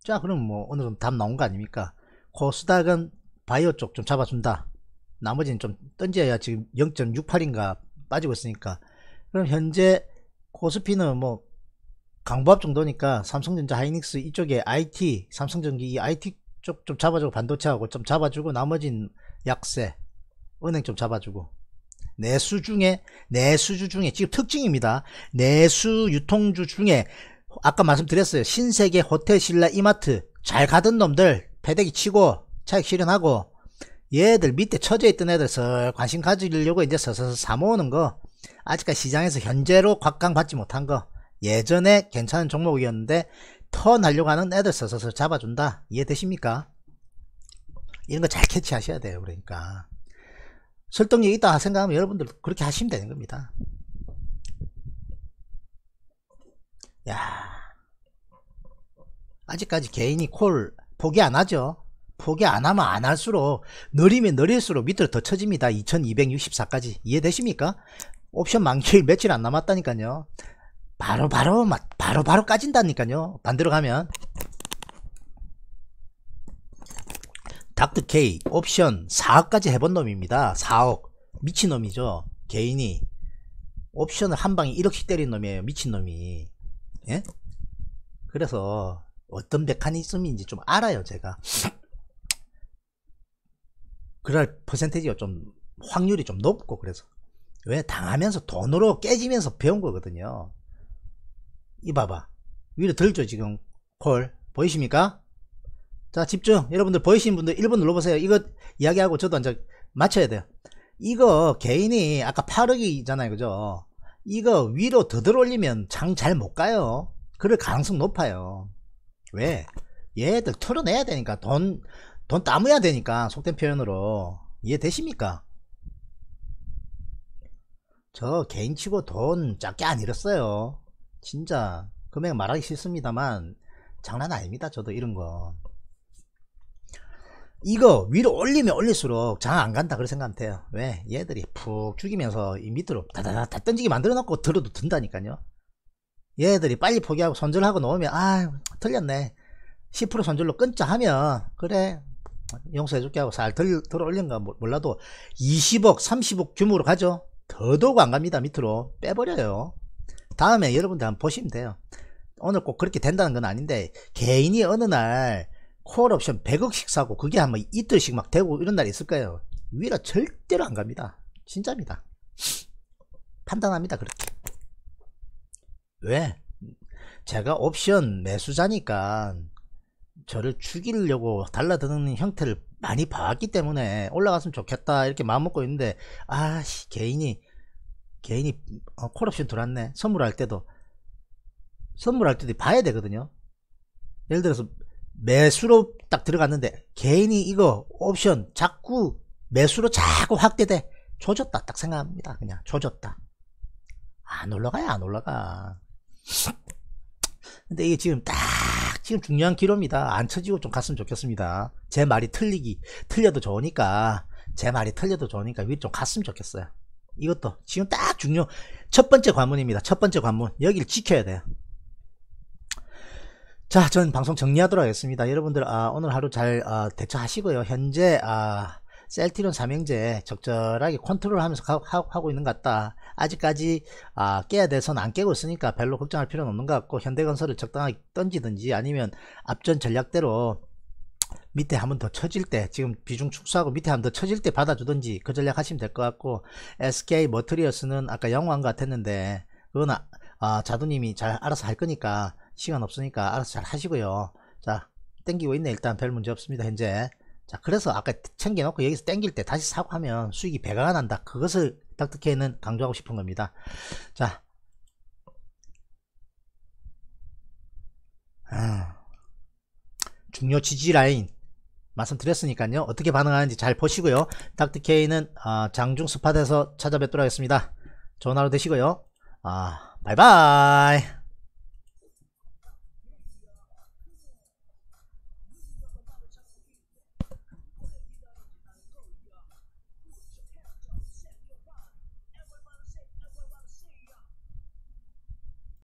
자 그럼 뭐 오늘은 답 나온 거 아닙니까 코스닥은 바이오 쪽 좀 잡아준다 나머지는 좀 던져야 지금 0.68인가 빠지고 있으니까 그럼 현재 코스피는 뭐 강보합 정도니까 삼성전자 하이닉스 이쪽에 IT 삼성전기 이 IT 쪽 좀 잡아주고 반도체하고 좀 잡아주고 나머진 약세 은행 좀 잡아주고 내수 중에 내수주 중에 지금 특징입니다 내수 유통주 중에 아까 말씀드렸어요. 신세계 호텔 신라 이마트 잘 가던 놈들 패대기 치고 차익 실현하고 얘들 밑에 처져 있던 애들 슬 관심 가지려고 이제 서서서 사모으는 거 아직까지 시장에서 현재로 곽강받지 못한 거 예전에 괜찮은 종목이었는데 턴하려고 하는 애들 서서서 잡아준다 이해되십니까? 이런 거 잘 캐치하셔야 돼요 그러니까 설득력 있다 생각하면 여러분들 그렇게 하시면 되는 겁니다 야 아직까지 개인이 콜 포기 안 하죠. 포기 안 하면 안 할수록 느리면 느릴수록 밑으로 더 쳐집니다. 2264까지 이해되십니까? 옵션 만기일 며칠 안 남았다니까요. 바로 바로 바로 바로 까진다니까요. 반대로 가면 닥터 K 옵션 4억까지 해본 놈입니다. 4억 미친놈이죠. 개인이 옵션을 한 방에 1억씩 때린 놈이에요. 미친놈이. 예? 그래서 어떤 메커니즘인지 좀 알아요 제가 그럴 퍼센테이지가 좀 확률이 좀 높고 그래서 왜 당하면서 돈으로 깨지면서 배운 거거든요 이 봐봐 위로 들죠 지금 콜 보이십니까 자 집중 여러분들 보이시는 분들 1번 눌러보세요 이거 이야기하고 저도 이제 맞춰야 돼요 이거 개인이 아까 8억이잖아요 그죠 이거 위로 더들 어 올리면 장 잘 못 가요. 그럴 가능성 높아요. 왜? 얘들 털어내야 되니까 돈, 돈 따무야 되니까 속된 표현으로 이해되십니까? 저 개인치고 돈 작게 안 잃었어요. 진짜 금액 말하기 싫습니다만 장난 아닙니다. 저도 이런 거. 이거 위로 올리면 올릴수록 장 안 간다 그런 생각하 돼요 왜 얘들이 푹 죽이면서 이 밑으로 다다다 다던지게 만들어 놓고 들어도 든다니까요 얘들이 빨리 포기하고 손절하고 놓으면 아 틀렸네 10% 손절로 끊자 하면 그래 용서해줄게 하고 살 들, 들어 올린 거 몰라도 20억 30억 규모로 가죠 더더욱 안 갑니다 밑으로 빼버려요 다음에 여러분들 한번 보시면 돼요 오늘 꼭 그렇게 된다는 건 아닌데 개인이 어느 날 콜옵션 100억씩 사고 그게 한마 이틀씩 막 되고 이런 날이 있을 까요 위라 절대로 안 갑니다. 진짜입니다. 판단합니다. 그렇게. 왜? 제가 옵션 매수자니까 저를 죽이려고 달라드는 형태를 많이 봤기 때문에 올라갔으면 좋겠다 이렇게 마음먹고 있는데 아씨 개인이 개인이 어, 콜옵션 들어왔네 선물할 때도 선물할 때도 봐야 되거든요 예를 들어서 매수로 딱 들어갔는데 개인이 이거 옵션 자꾸 매수로 자꾸 확대돼 조졌다 딱 생각합니다 그냥 조졌다 안 올라가야 안 올라가 근데 이게 지금 딱 지금 중요한 기로입니다 안 쳐지고 좀 갔으면 좋겠습니다 제 말이 틀리기 틀려도 좋으니까 제 말이 틀려도 좋으니까 위로 좀 갔으면 좋겠어요 이것도 지금 딱 중요 첫 번째 관문입니다 첫 번째 관문 여기를 지켜야 돼요 자, 전 방송 정리하도록 하겠습니다. 여러분들 아, 오늘 하루 잘 아, 대처하시고요. 현재 아, 셀티론 삼형제 적절하게 컨트롤하면서 하고 있는 것 같다. 아직까지 아, 깨야 돼서는안 깨고 있으니까 별로 걱정할 필요는 없는 것 같고 현대건설을 적당하게 던지든지 아니면 앞전 전략대로 밑에 한 번 더 쳐질 때 지금 비중 축소하고 밑에 한 번 더 쳐질 때 받아주든지 그 전략 하시면 될 것 같고 SK 머트리어스는 아까 영화 같았는데 그거는 아, 자두님이 잘 알아서 할 거니까 시간 없으니까 알아서 잘 하시고요 자 땡기고 있네 일단 별 문제 없습니다 현재 자 그래서 아까 챙겨놓고 여기서 땡길 때 다시 사고 하면 수익이 배가 난다 그것을 닥터케이는 강조하고 싶은 겁니다 자 아, 중요 지지 라인 말씀드렸으니까요 어떻게 반응하는지 잘 보시고요 닥터케이는 아, 장중 스팟에서 찾아뵙도록 하겠습니다 좋은 하루 되시고요 아 바이바이